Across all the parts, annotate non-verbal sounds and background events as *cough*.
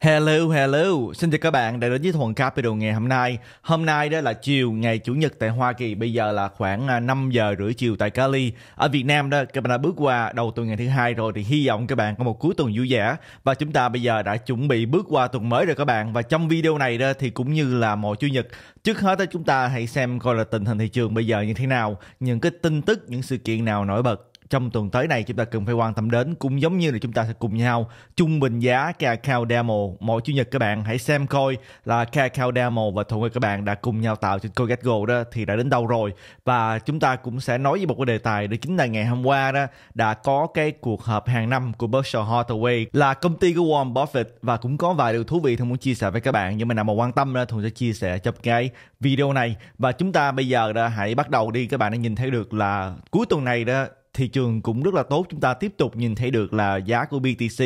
Hello, hello. Xin chào các bạn đã đến với Thuần Capital ngày hôm nay. Hôm nay đó là chiều ngày Chủ nhật tại Hoa Kỳ. Bây giờ là khoảng 5 à, giờ rưỡi chiều tại Cali. Ở Việt Nam đó, các bạn đã bước qua đầu tuần ngày thứ hai rồi thì hy vọng các bạn có một cuối tuần vui vẻ. Và chúng ta bây giờ đã chuẩn bị bước qua tuần mới rồi các bạn. Và trong video này đó thì cũng như là mỗi Chủ nhật, trước hết đó chúng ta hãy xem coi là tình hình thị trường bây giờ như thế nào, những cái tin tức, những sự kiện nào nổi bật trong tuần tới này chúng ta cần phải quan tâm đến cũng giống như là chúng ta sẽ cùng nhau trung bình giá Kakao Demo mỗi chủ nhật các bạn hãy xem coi là Kakao Demo và Thuận với các bạn đã cùng nhau tạo trên CoinGecko đó thì đã đến đâu rồi và chúng ta cũng sẽ nói với một cái đề tài đó chính là ngày hôm qua đó đã có cái cuộc họp hàng năm của Berkshire Hathaway là công ty của Warren Buffett và cũng có vài điều thú vị Thuận muốn chia sẻ với các bạn nhưng mà nào mà quan tâm đó Thuận sẽ chia sẻ trong cái video này và chúng ta bây giờ đã hãy bắt đầu đi các bạn đã nhìn thấy được là cuối tuần này đó thị trường cũng rất là tốt chúng ta tiếp tục nhìn thấy được là giá của BTC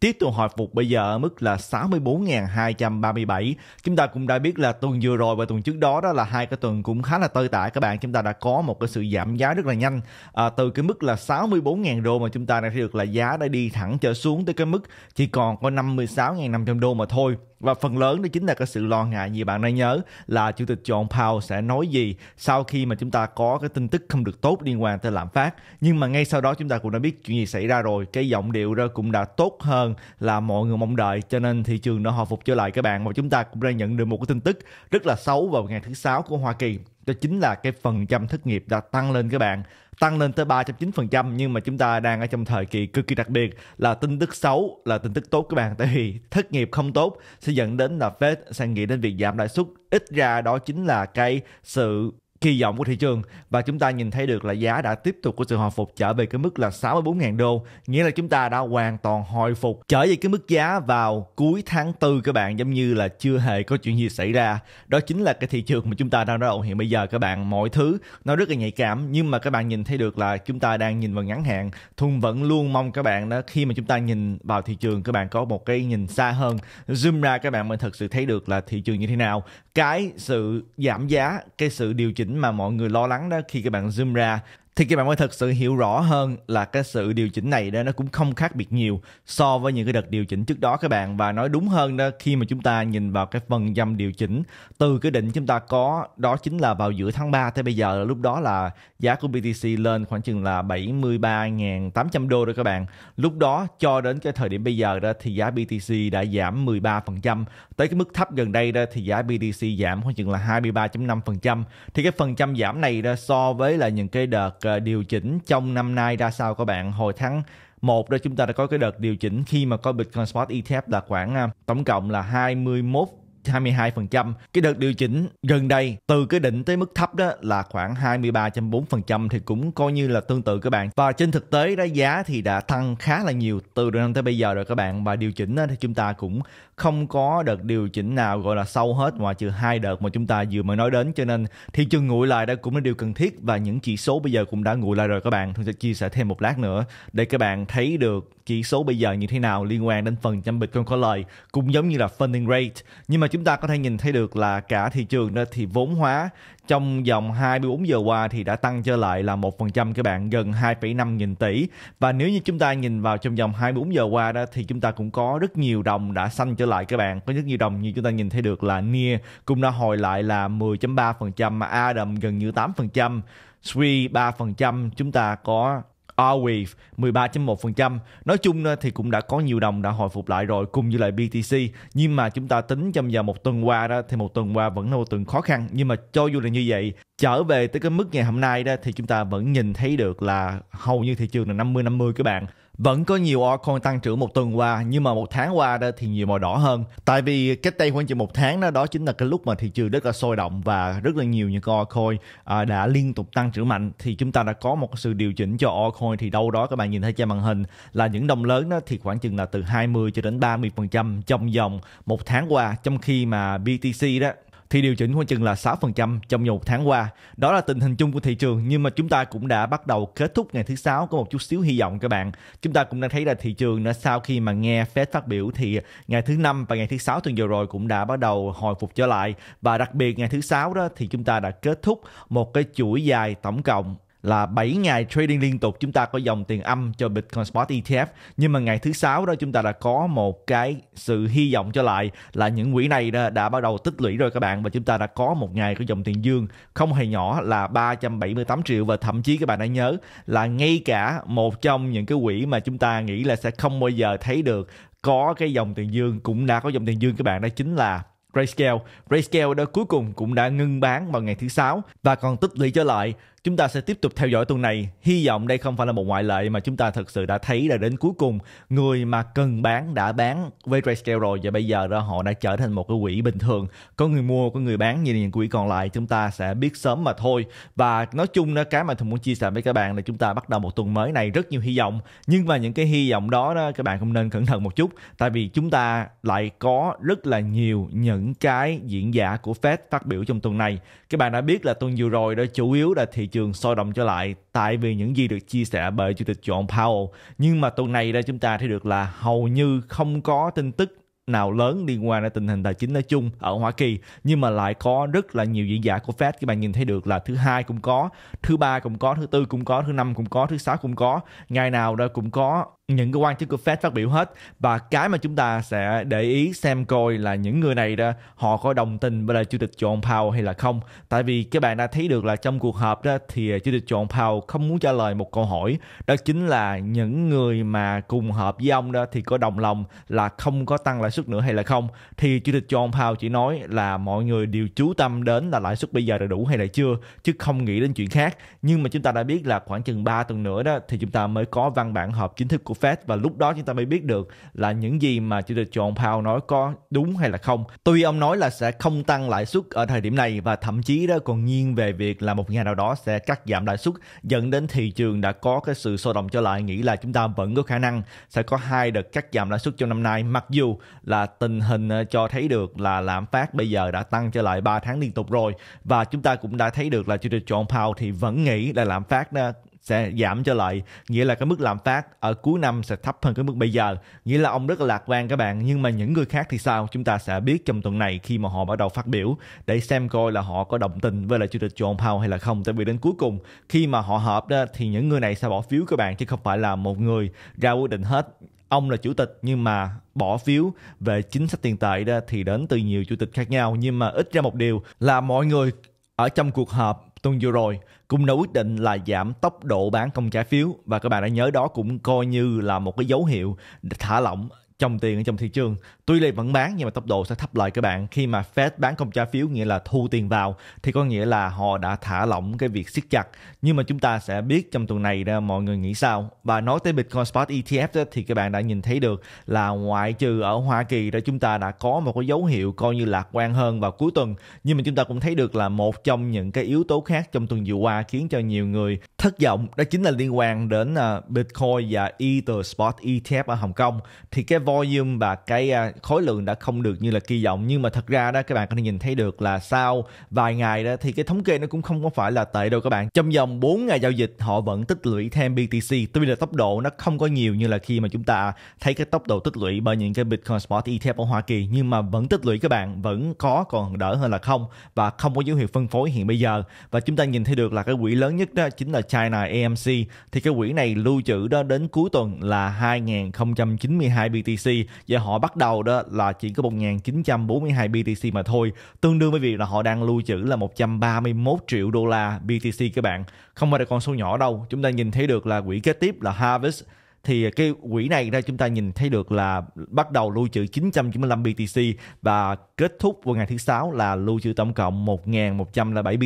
Tiếp tục hồi phục bây giờ ở mức là 64.237. Chúng ta cũng đã biết là tuần vừa rồi và tuần trước đó đó là hai cái tuần cũng khá là tơi tải các bạn. Chúng ta đã có một cái sự giảm giá rất là nhanh à, từ cái mức là 64.000 đô mà chúng ta đã thấy được là giá đã đi thẳng trở xuống tới cái mức chỉ còn có 56.500 đô mà thôi và phần lớn đó chính là cái sự lo ngại gì bạn đã nhớ là chủ tịch John Powell sẽ nói gì sau khi mà chúng ta có cái tin tức không được tốt liên quan tới lạm phát nhưng mà ngay sau đó chúng ta cũng đã biết chuyện gì xảy ra rồi cái giọng điệu đó cũng đã tốt hơn hơn vâng, là mọi người mong đợi cho nên thị trường đã hồi phục trở lại các bạn và chúng ta cũng đang nhận được một cái tin tức rất là xấu vào ngày thứ sáu của Hoa Kỳ đó chính là cái phần trăm thất nghiệp đã tăng lên các bạn tăng lên tới 3.9% nhưng mà chúng ta đang ở trong thời kỳ cực kỳ đặc biệt là tin tức xấu là tin tức tốt các bạn tại vì thất nghiệp không tốt sẽ dẫn đến là Fed sẽ nghĩ đến việc giảm lãi suất ít ra đó chính là cái sự kỳ vọng của thị trường và chúng ta nhìn thấy được là giá đã tiếp tục có sự hồi phục trở về cái mức là 64.000 đô nghĩa là chúng ta đã hoàn toàn hồi phục trở về cái mức giá vào cuối tháng tư các bạn giống như là chưa hề có chuyện gì xảy ra đó chính là cái thị trường mà chúng ta đang đậu hiện bây giờ các bạn mọi thứ nó rất là nhạy cảm nhưng mà các bạn nhìn thấy được là chúng ta đang nhìn vào ngắn hạn thun vẫn luôn mong các bạn đó khi mà chúng ta nhìn vào thị trường các bạn có một cái nhìn xa hơn zoom ra các bạn mới thật sự thấy được là thị trường như thế nào cái sự giảm giá cái sự điều chỉnh đỉnh mà mọi người lo lắng đó khi các bạn zoom ra thì các bạn mới thật sự hiểu rõ hơn là cái sự điều chỉnh này đó nó cũng không khác biệt nhiều so với những cái đợt điều chỉnh trước đó các bạn và nói đúng hơn đó khi mà chúng ta nhìn vào cái phần dâm điều chỉnh từ cái định chúng ta có đó chính là vào giữa tháng 3 tới bây giờ là lúc đó là giá của BTC lên khoảng chừng là 73.800 đô rồi các bạn lúc đó cho đến cái thời điểm bây giờ đó thì giá BTC đã giảm 13% tới cái mức thấp gần đây đó thì giá BTC giảm khoảng chừng là 23.5% thì cái phần trăm giảm này đó so với là những cái đợt Ờ, điều chỉnh trong năm nay ra sao các bạn hồi tháng một đó chúng ta đã có cái đợt điều chỉnh khi mà có Bitcoin Spot ETF là khoảng ờ, tổng cộng là 21 22%. Cái đợt điều chỉnh gần đây từ cái đỉnh tới mức thấp đó là khoảng 23.4% thì cũng coi như là tương tự các bạn. Và trên thực tế đó giá thì đã tăng khá là nhiều từ đầu năm tới bây giờ rồi các bạn và điều chỉnh thì chúng ta cũng không có đợt điều chỉnh nào gọi là sâu hết ngoài trừ hai đợt mà chúng ta vừa mới nói đến cho nên thị trường nguội lại đó cũng là điều cần thiết và những chỉ số bây giờ cũng đã nguội lại rồi các bạn. Tôi sẽ chia sẻ thêm một lát nữa để các bạn thấy được chỉ số bây giờ như thế nào liên quan đến phần trăm Bitcoin có lời cũng giống như là funding rate nhưng mà chúng ta có thể nhìn thấy được là cả thị trường đó thì vốn hóa trong vòng 24 giờ qua thì đã tăng trở lại là 1% các bạn gần 2,5 nghìn tỷ và nếu như chúng ta nhìn vào trong vòng 24 giờ qua đó thì chúng ta cũng có rất nhiều đồng đã xanh trở lại các bạn có rất nhiều đồng như chúng ta nhìn thấy được là near cũng đã hồi lại là 10.3% mà ADAM gần như 8% SWI 3% chúng ta có Arweave 13.1%. Nói chung ờ, thì cũng đã có nhiều đồng đã hồi phục lại rồi cùng như lại BTC. Nhưng mà chúng ta tính trong giờ một tuần qua đó thì một tuần qua vẫn là một tuần khó khăn. Nhưng mà cho dù là như vậy trở về tới cái mức ngày hôm nay đó thì chúng ta vẫn nhìn thấy được là hầu như thị trường là 50-50 các bạn. Vẫn có nhiều altcoin tăng trưởng một tuần qua nhưng mà một tháng qua đó thì nhiều màu đỏ hơn. Tại vì cách đây khoảng chừng một tháng đó đó chính là cái lúc mà thị trường rất là sôi động và rất là nhiều những con altcoin à, đã liên tục tăng trưởng mạnh thì chúng ta đã có một sự điều chỉnh cho altcoin thì đâu đó các bạn nhìn thấy trên màn hình là những đồng lớn đó thì khoảng chừng là từ 20 cho đến 30% trong vòng một tháng qua trong khi mà BTC đó thì điều chỉnh khoảng chừng là 6% trong một tháng qua. Đó là tình hình chung của thị trường nhưng mà chúng ta cũng đã bắt đầu kết thúc ngày thứ sáu có một chút xíu hy vọng các bạn. Chúng ta cũng đang thấy là thị trường nó sau khi mà nghe Fed phát biểu thì ngày thứ năm và ngày thứ sáu tuần vừa rồi cũng đã bắt đầu hồi phục trở lại và đặc biệt ngày thứ sáu đó thì chúng ta đã kết thúc một cái chuỗi dài tổng cộng là 7 ngày trading liên tục chúng ta có dòng tiền âm cho Bitcoin Spot ETF nhưng mà ngày thứ sáu đó chúng ta đã có một cái sự hy vọng trở lại là những quỹ này đã, đã bắt đầu tích lũy rồi các bạn và chúng ta đã có một ngày có dòng tiền dương không hề nhỏ là 378 triệu và thậm chí các bạn đã nhớ là ngay cả một trong những cái quỹ mà chúng ta nghĩ là sẽ không bao giờ thấy được có cái dòng tiền dương cũng đã có dòng tiền dương các bạn đó chính là Grayscale. Grayscale đó cuối cùng cũng đã ngưng bán vào ngày thứ sáu và còn tích lũy trở lại Chúng ta sẽ tiếp tục theo dõi tuần này. Hy vọng đây không phải là một ngoại lệ mà chúng ta thực sự đã thấy là đến cuối cùng người mà cần bán đã bán với Grayscale rồi và bây giờ đó họ đã trở thành một cái quỹ bình thường. Có người mua, có người bán như những quỹ còn lại chúng ta sẽ biết sớm mà thôi. Và nói chung đó cái mà thường muốn chia sẻ với các bạn là chúng ta bắt đầu một tuần mới này rất nhiều hy vọng nhưng mà những cái hy vọng đó, đó các bạn cũng nên cẩn thận một chút tại vì chúng ta lại có rất là nhiều những cái diễn giả của Fed phát biểu trong tuần này. Các bạn đã biết là tuần vừa rồi đó chủ yếu là thị trường sôi động trở lại tại vì những gì được chia sẻ bởi Chủ tịch John Powell. Nhưng mà tuần này đây chúng ta thấy được là hầu như không có tin tức nào lớn liên quan đến tình hình tài chính nói chung ở Hoa Kỳ nhưng mà lại có rất là nhiều diễn giả của Fed các bạn nhìn thấy được là thứ hai cũng có thứ ba cũng có thứ tư cũng có thứ năm cũng có thứ sáu cũng có ngày nào đó cũng có những cái quan chức của Fed phát biểu hết và cái mà chúng ta sẽ để ý xem coi là những người này đó họ có đồng tình với là chủ tịch John Powell hay là không tại vì các bạn đã thấy được là trong cuộc họp đó thì chủ tịch John Powell không muốn trả lời một câu hỏi đó chính là những người mà cùng họp với ông đó thì có đồng lòng là không có tăng lãi suất nữa hay là không thì chủ tịch John Powell chỉ nói là mọi người đều chú tâm đến là lãi suất bây giờ đã đủ hay là chưa chứ không nghĩ đến chuyện khác nhưng mà chúng ta đã biết là khoảng chừng 3 tuần nữa đó thì chúng ta mới có văn bản họp chính thức của Fed và lúc đó chúng ta mới biết được là những gì mà chủ tịch John Powell nói có đúng hay là không. Tuy ông nói là sẽ không tăng lãi suất ở thời điểm này và thậm chí đó còn nghiêng về việc là một ngày nào đó sẽ cắt giảm lãi suất dẫn đến thị trường đã có cái sự sôi động trở lại nghĩ là chúng ta vẫn có khả năng sẽ có hai đợt cắt giảm lãi suất trong năm nay mặc dù là tình hình ờ, cho thấy được là lạm phát bây giờ đã tăng trở lại 3 tháng liên tục rồi và chúng ta cũng đã thấy được là chủ tịch John Powell thì vẫn nghĩ là lạm phát ờ, sẽ giảm trở lại nghĩa là cái mức lạm phát ở cuối năm sẽ thấp hơn cái mức bây giờ nghĩa là ông rất là lạc quan các bạn nhưng mà những người khác thì sao chúng ta sẽ biết trong tuần này khi mà họ bắt đầu phát biểu để xem coi là họ có đồng tình với là chủ tịch John Powell hay là không tại vì đến cuối cùng khi mà họ họp đó thì những người này sẽ bỏ phiếu các bạn chứ không phải là một người ra quyết định hết ông là chủ tịch nhưng mà bỏ phiếu về chính sách tiền tệ đó thì đến từ nhiều chủ tịch khác nhau nhưng mà ít ra một điều là mọi người ở trong cuộc họp tuần vừa rồi cũng đã quyết định là giảm tốc độ bán công trái phiếu và các bạn đã nhớ đó cũng coi như là một cái dấu hiệu thả lỏng trong tiền ở trong thị trường. Tuy là vẫn bán nhưng mà tốc độ sẽ thấp lại các bạn. Khi mà Fed bán công trái phiếu nghĩa là thu tiền vào thì có nghĩa là họ đã thả lỏng cái việc siết chặt. Nhưng mà chúng ta sẽ biết trong tuần này đó, mọi người nghĩ sao. Và nói tới Bitcoin Spot ETF đó, thì các bạn đã nhìn thấy được là ngoại trừ ở Hoa Kỳ đó chúng ta đã có một cái dấu hiệu coi như lạc quan hơn vào cuối tuần. Nhưng mà chúng ta cũng thấy được là một trong những cái yếu tố khác trong tuần vừa qua khiến cho nhiều người thất vọng đó chính là liên quan đến à, Bitcoin và Ether Spot ETF ở Hồng Kông. Thì cái volume và cái à, khối lượng đã không được như là kỳ vọng nhưng mà thật ra đó các bạn có thể nhìn thấy được là sau vài ngày đó thì cái thống kê nó cũng không có phải là tệ đâu các bạn trong vòng 4 ngày giao dịch họ vẫn tích lũy thêm BTC tuy là tốc độ nó không có nhiều như là khi mà chúng ta thấy cái tốc độ tích lũy bởi những cái Bitcoin Spot ETF ở Hoa Kỳ nhưng mà vẫn tích lũy các bạn vẫn có còn đỡ hơn là không và không có dấu hiệu phân phối hiện bây giờ và chúng ta nhìn thấy được là cái quỹ lớn nhất đó chính là China AMC thì cái quỹ này lưu trữ đó đến cuối tuần là 2092 BTC BTC và họ bắt đầu đó là chỉ có 1.942 BTC mà thôi tương đương với việc là họ đang lưu trữ là 131 triệu đô la BTC các bạn không phải là con số nhỏ đâu chúng ta nhìn thấy được là quỹ kế tiếp là Harvest thì cái quỹ này ra chúng ta nhìn thấy được là bắt đầu lưu trữ 995 BTC và kết thúc vào ngày thứ sáu là lưu trữ tổng cộng 1.107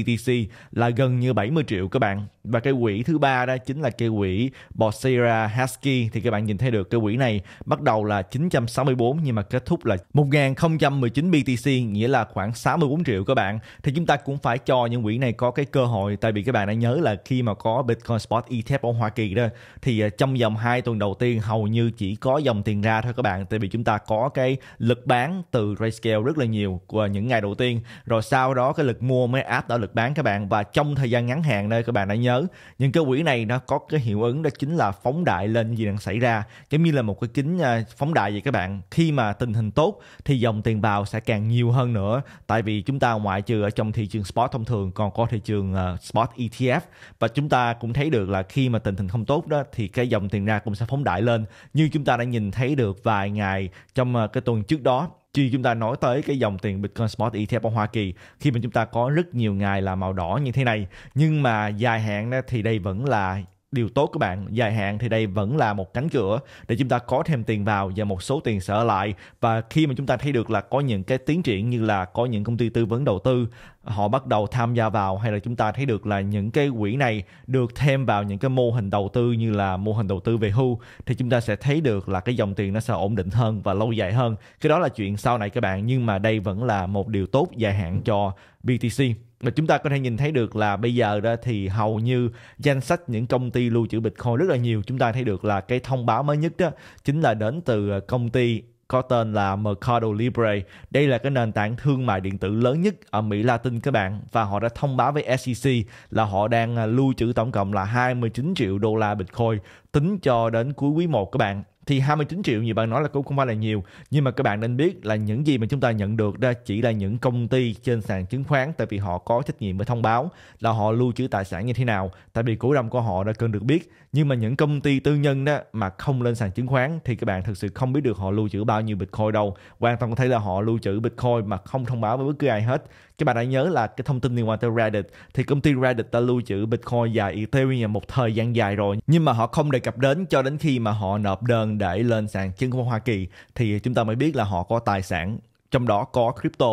BTC là gần như 70 triệu các bạn và cái quỹ thứ ba đó chính là cái quỹ Bosera Husky thì các bạn nhìn thấy được cái quỹ này bắt đầu là 964 nhưng mà kết thúc là 1019 BTC nghĩa là khoảng 64 triệu các bạn thì chúng ta cũng phải cho những quỹ này có cái cơ hội tại vì các bạn đã nhớ là khi mà có Bitcoin Spot ETF ở Hoa Kỳ đó thì ờ, trong vòng 2 tuần đầu tiên hầu như chỉ có dòng tiền ra thôi các bạn tại vì chúng ta có cái lực bán từ RayScale rất là nhiều của những ngày đầu tiên rồi sau đó cái lực mua mới áp đảo lực bán các bạn và trong thời gian ngắn hạn đây các bạn đã nhớ những cái quỹ này nó có cái hiệu ứng đó chính là phóng đại lên gì đang xảy ra giống như là một cái kính à, phóng đại vậy các bạn khi mà tình hình tốt thì dòng tiền vào sẽ càng nhiều hơn nữa tại vì chúng ta ngoại trừ ở trong thị trường spot thông thường còn có thị trường ờ, spot ETF và chúng ta cũng thấy được là khi mà tình hình không tốt đó thì cái dòng tiền ra cũng cũng sẽ phóng đại lên như chúng ta đã nhìn thấy được vài ngày trong ờ, cái tuần trước đó khi chúng ta nói tới cái dòng tiền Bitcoin Spot ETF ở Hoa Kỳ khi mà chúng ta có rất nhiều ngày là màu đỏ như thế này nhưng mà dài hạn thì đây vẫn là điều tốt của bạn dài hạn thì đây vẫn là một cánh cửa để chúng ta có thêm tiền vào và một số tiền sẽ lại và khi mà chúng ta thấy được là có những cái tiến triển như là có những công ty tư vấn đầu tư họ bắt đầu tham gia vào hay là chúng ta thấy được là những cái quỹ này được thêm vào những cái mô hình đầu tư như là mô hình đầu tư về hưu thì chúng ta sẽ thấy được là cái dòng tiền nó sẽ ổn định hơn và lâu dài hơn cái đó là chuyện sau này các bạn nhưng mà đây vẫn là một điều tốt dài hạn cho BTC mà chúng ta có thể nhìn thấy được là bây giờ đó thì hầu như danh sách những công ty lưu trữ Bitcoin rất là nhiều chúng ta thấy được là cái thông báo mới nhất đó chính là đến từ ờ, công ty có tên là Mercado Libre. Đây là cái nền tảng thương mại điện tử lớn nhất ở Mỹ Latin các bạn và họ đã thông báo với SEC là họ đang ờ, lưu trữ tổng cộng là 29 triệu đô la Bitcoin tính cho đến cuối quý 1 các bạn thì 29 triệu như bạn nói là cũng không phải là nhiều nhưng mà các bạn nên biết là những gì mà chúng ta nhận được ra chỉ là những công ty trên sàn chứng khoán tại vì họ có trách nhiệm với thông báo là họ lưu trữ tài sản như thế nào tại vì cổ đông của họ đã cần được biết nhưng mà những công ty tư nhân đó mà không lên sàn chứng khoán thì các bạn thực sự không biết được họ lưu trữ bao nhiêu bitcoin đâu hoàn toàn có thể là họ lưu trữ bitcoin mà không thông báo với bất cứ ai hết các bạn đã nhớ là cái thông tin liên quan tới Reddit thì công ty Reddit đã lưu trữ Bitcoin và Ethereum một thời gian dài rồi nhưng mà họ không đề cập đến cho đến khi mà họ nộp đơn để lên sàn chứng khoán Hoa Kỳ thì chúng ta mới biết là họ có tài sản trong đó có crypto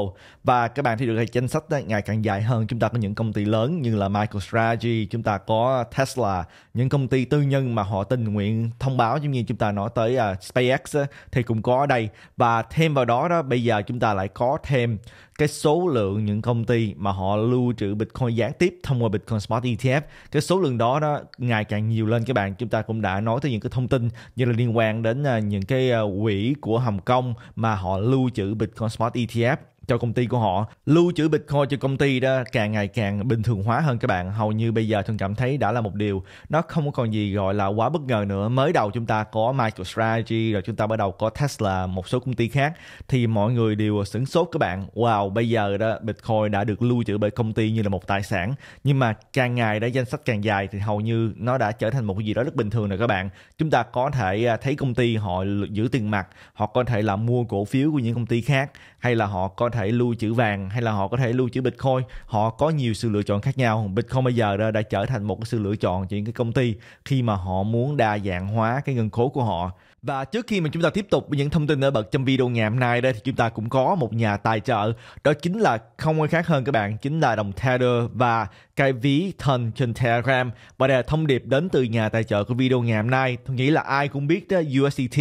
và các bạn thấy được cái danh sách đó, ngày càng dài hơn chúng ta có những công ty lớn như là MicroStrategy chúng ta có Tesla những công ty tư nhân mà họ tình nguyện thông báo giống như chúng ta nói tới uh, SpaceX thì cũng có ở đây và thêm vào đó đó bây giờ chúng ta lại có thêm cái số lượng những công ty mà họ lưu trữ Bitcoin gián tiếp thông qua Bitcoin Spot ETF cái số lượng đó đó ngày càng nhiều lên các bạn chúng ta cũng đã nói tới những cái thông tin như là liên quan đến à, những cái à, quỹ của Hồng Kông mà họ lưu trữ Bitcoin Spot ETF cho công ty của họ lưu trữ bitcoin cho công ty đó càng ngày càng bình thường hóa hơn các bạn hầu như bây giờ thường cảm thấy đã là một điều nó không còn gì gọi là quá bất ngờ nữa mới đầu chúng ta có MicroStrategy rồi chúng ta bắt đầu có Tesla một số công ty khác thì mọi người đều sửng sốt các bạn wow bây giờ đó bitcoin đã được lưu trữ bởi công ty như là một tài sản nhưng mà càng ngày đó danh sách càng dài thì hầu như nó đã trở thành một cái gì đó rất bình thường rồi các bạn chúng ta có thể à, thấy công ty họ giữ tiền mặt họ có thể là mua cổ phiếu của những công ty khác hay là họ có thể lưu trữ vàng hay là họ có thể lưu trữ bitcoin họ có nhiều sự lựa chọn khác nhau bitcoin bây giờ đã trở thành một cái sự lựa chọn cho những cái công ty khi mà họ muốn đa dạng hóa cái ngân khố của họ và trước khi mà chúng ta tiếp tục với những thông tin ở bậc trong video ngày hôm nay đây thì chúng ta cũng có một nhà tài trợ đó chính là không ai khác hơn các bạn chính là đồng Tether và cái ví thần trên Telegram và đây là thông điệp đến từ nhà tài trợ của video ngày hôm nay. Tôi nghĩ là ai cũng biết đó, USDT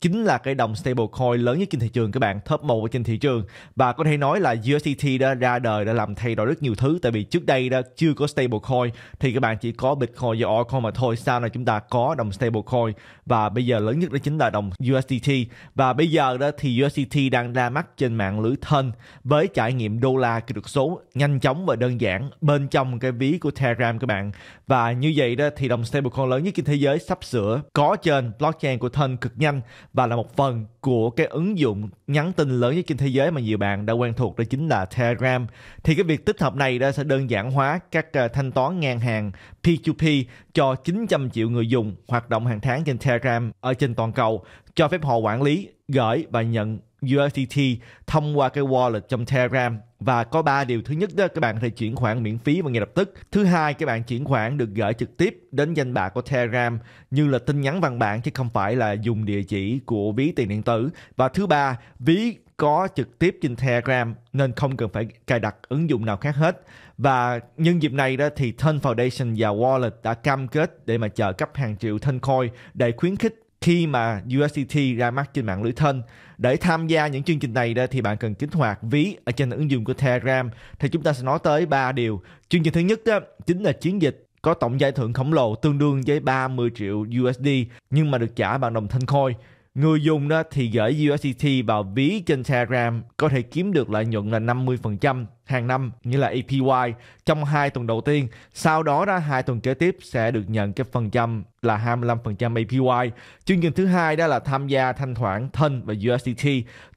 chính là cái đồng stablecoin lớn nhất trên thị trường các bạn, top 1 trên thị trường và có thể nói là USDT đã ra đời đã làm thay đổi rất nhiều thứ tại vì trước đây đã chưa có stablecoin thì các bạn chỉ có Bitcoin và Altcoin mà thôi, sau này chúng ta có đồng stablecoin và bây giờ lớn nhất đó chính là đồng USDT và bây giờ đó thì USDT đang ra mắt trên mạng lưới thân với trải nghiệm đô la kỹ số nhanh chóng và đơn giản bên trong cái ví của Telegram các bạn. Và như vậy đó thì đồng stablecoin lớn nhất trên thế giới sắp sửa có trên blockchain của thân cực nhanh và là một phần của cái ứng dụng nhắn tin lớn nhất trên thế giới mà nhiều bạn đã quen thuộc đó chính là Telegram. Thì cái việc tích hợp này đó sẽ đơn giản hóa các ờ, thanh toán ngang hàng P2P cho 900 triệu người dùng hoạt động hàng tháng trên Telegram ở trên toàn cầu cho phép họ quản lý, gửi và nhận USDT thông qua cái wallet trong Telegram và có ba điều thứ nhất đó các bạn có thể chuyển khoản miễn phí và ngay lập tức thứ hai các bạn chuyển khoản được gửi trực tiếp đến danh bạ của Telegram như là tin nhắn văn bản chứ không phải là dùng địa chỉ của ví tiền điện tử và thứ ba ví có trực tiếp trên Telegram nên không cần phải cài đặt ứng dụng nào khác hết. Và nhân dịp này đó thì Thân Foundation và Wallet đã cam kết để mà chờ cấp hàng triệu thân coin để khuyến khích khi mà USDT ra mắt trên mạng lưới thân để tham gia những chương trình này thì bạn cần kích hoạt ví ở trên ứng dụng của Telegram thì chúng ta sẽ nói tới ba điều chương trình thứ nhất đó chính là chiến dịch có tổng giải thưởng khổng lồ tương đương với 30 triệu USD nhưng mà được trả bằng đồng thanh khôi Người dùng đó thì gửi USDT vào ví trên Telegram có thể kiếm được lợi nhuận là 50% hàng năm như là APY trong hai tuần đầu tiên. Sau đó ra hai tuần kế tiếp sẽ được nhận cái phần trăm là 25% APY. Chương trình thứ hai đó là tham gia thanh khoản thân và USDT.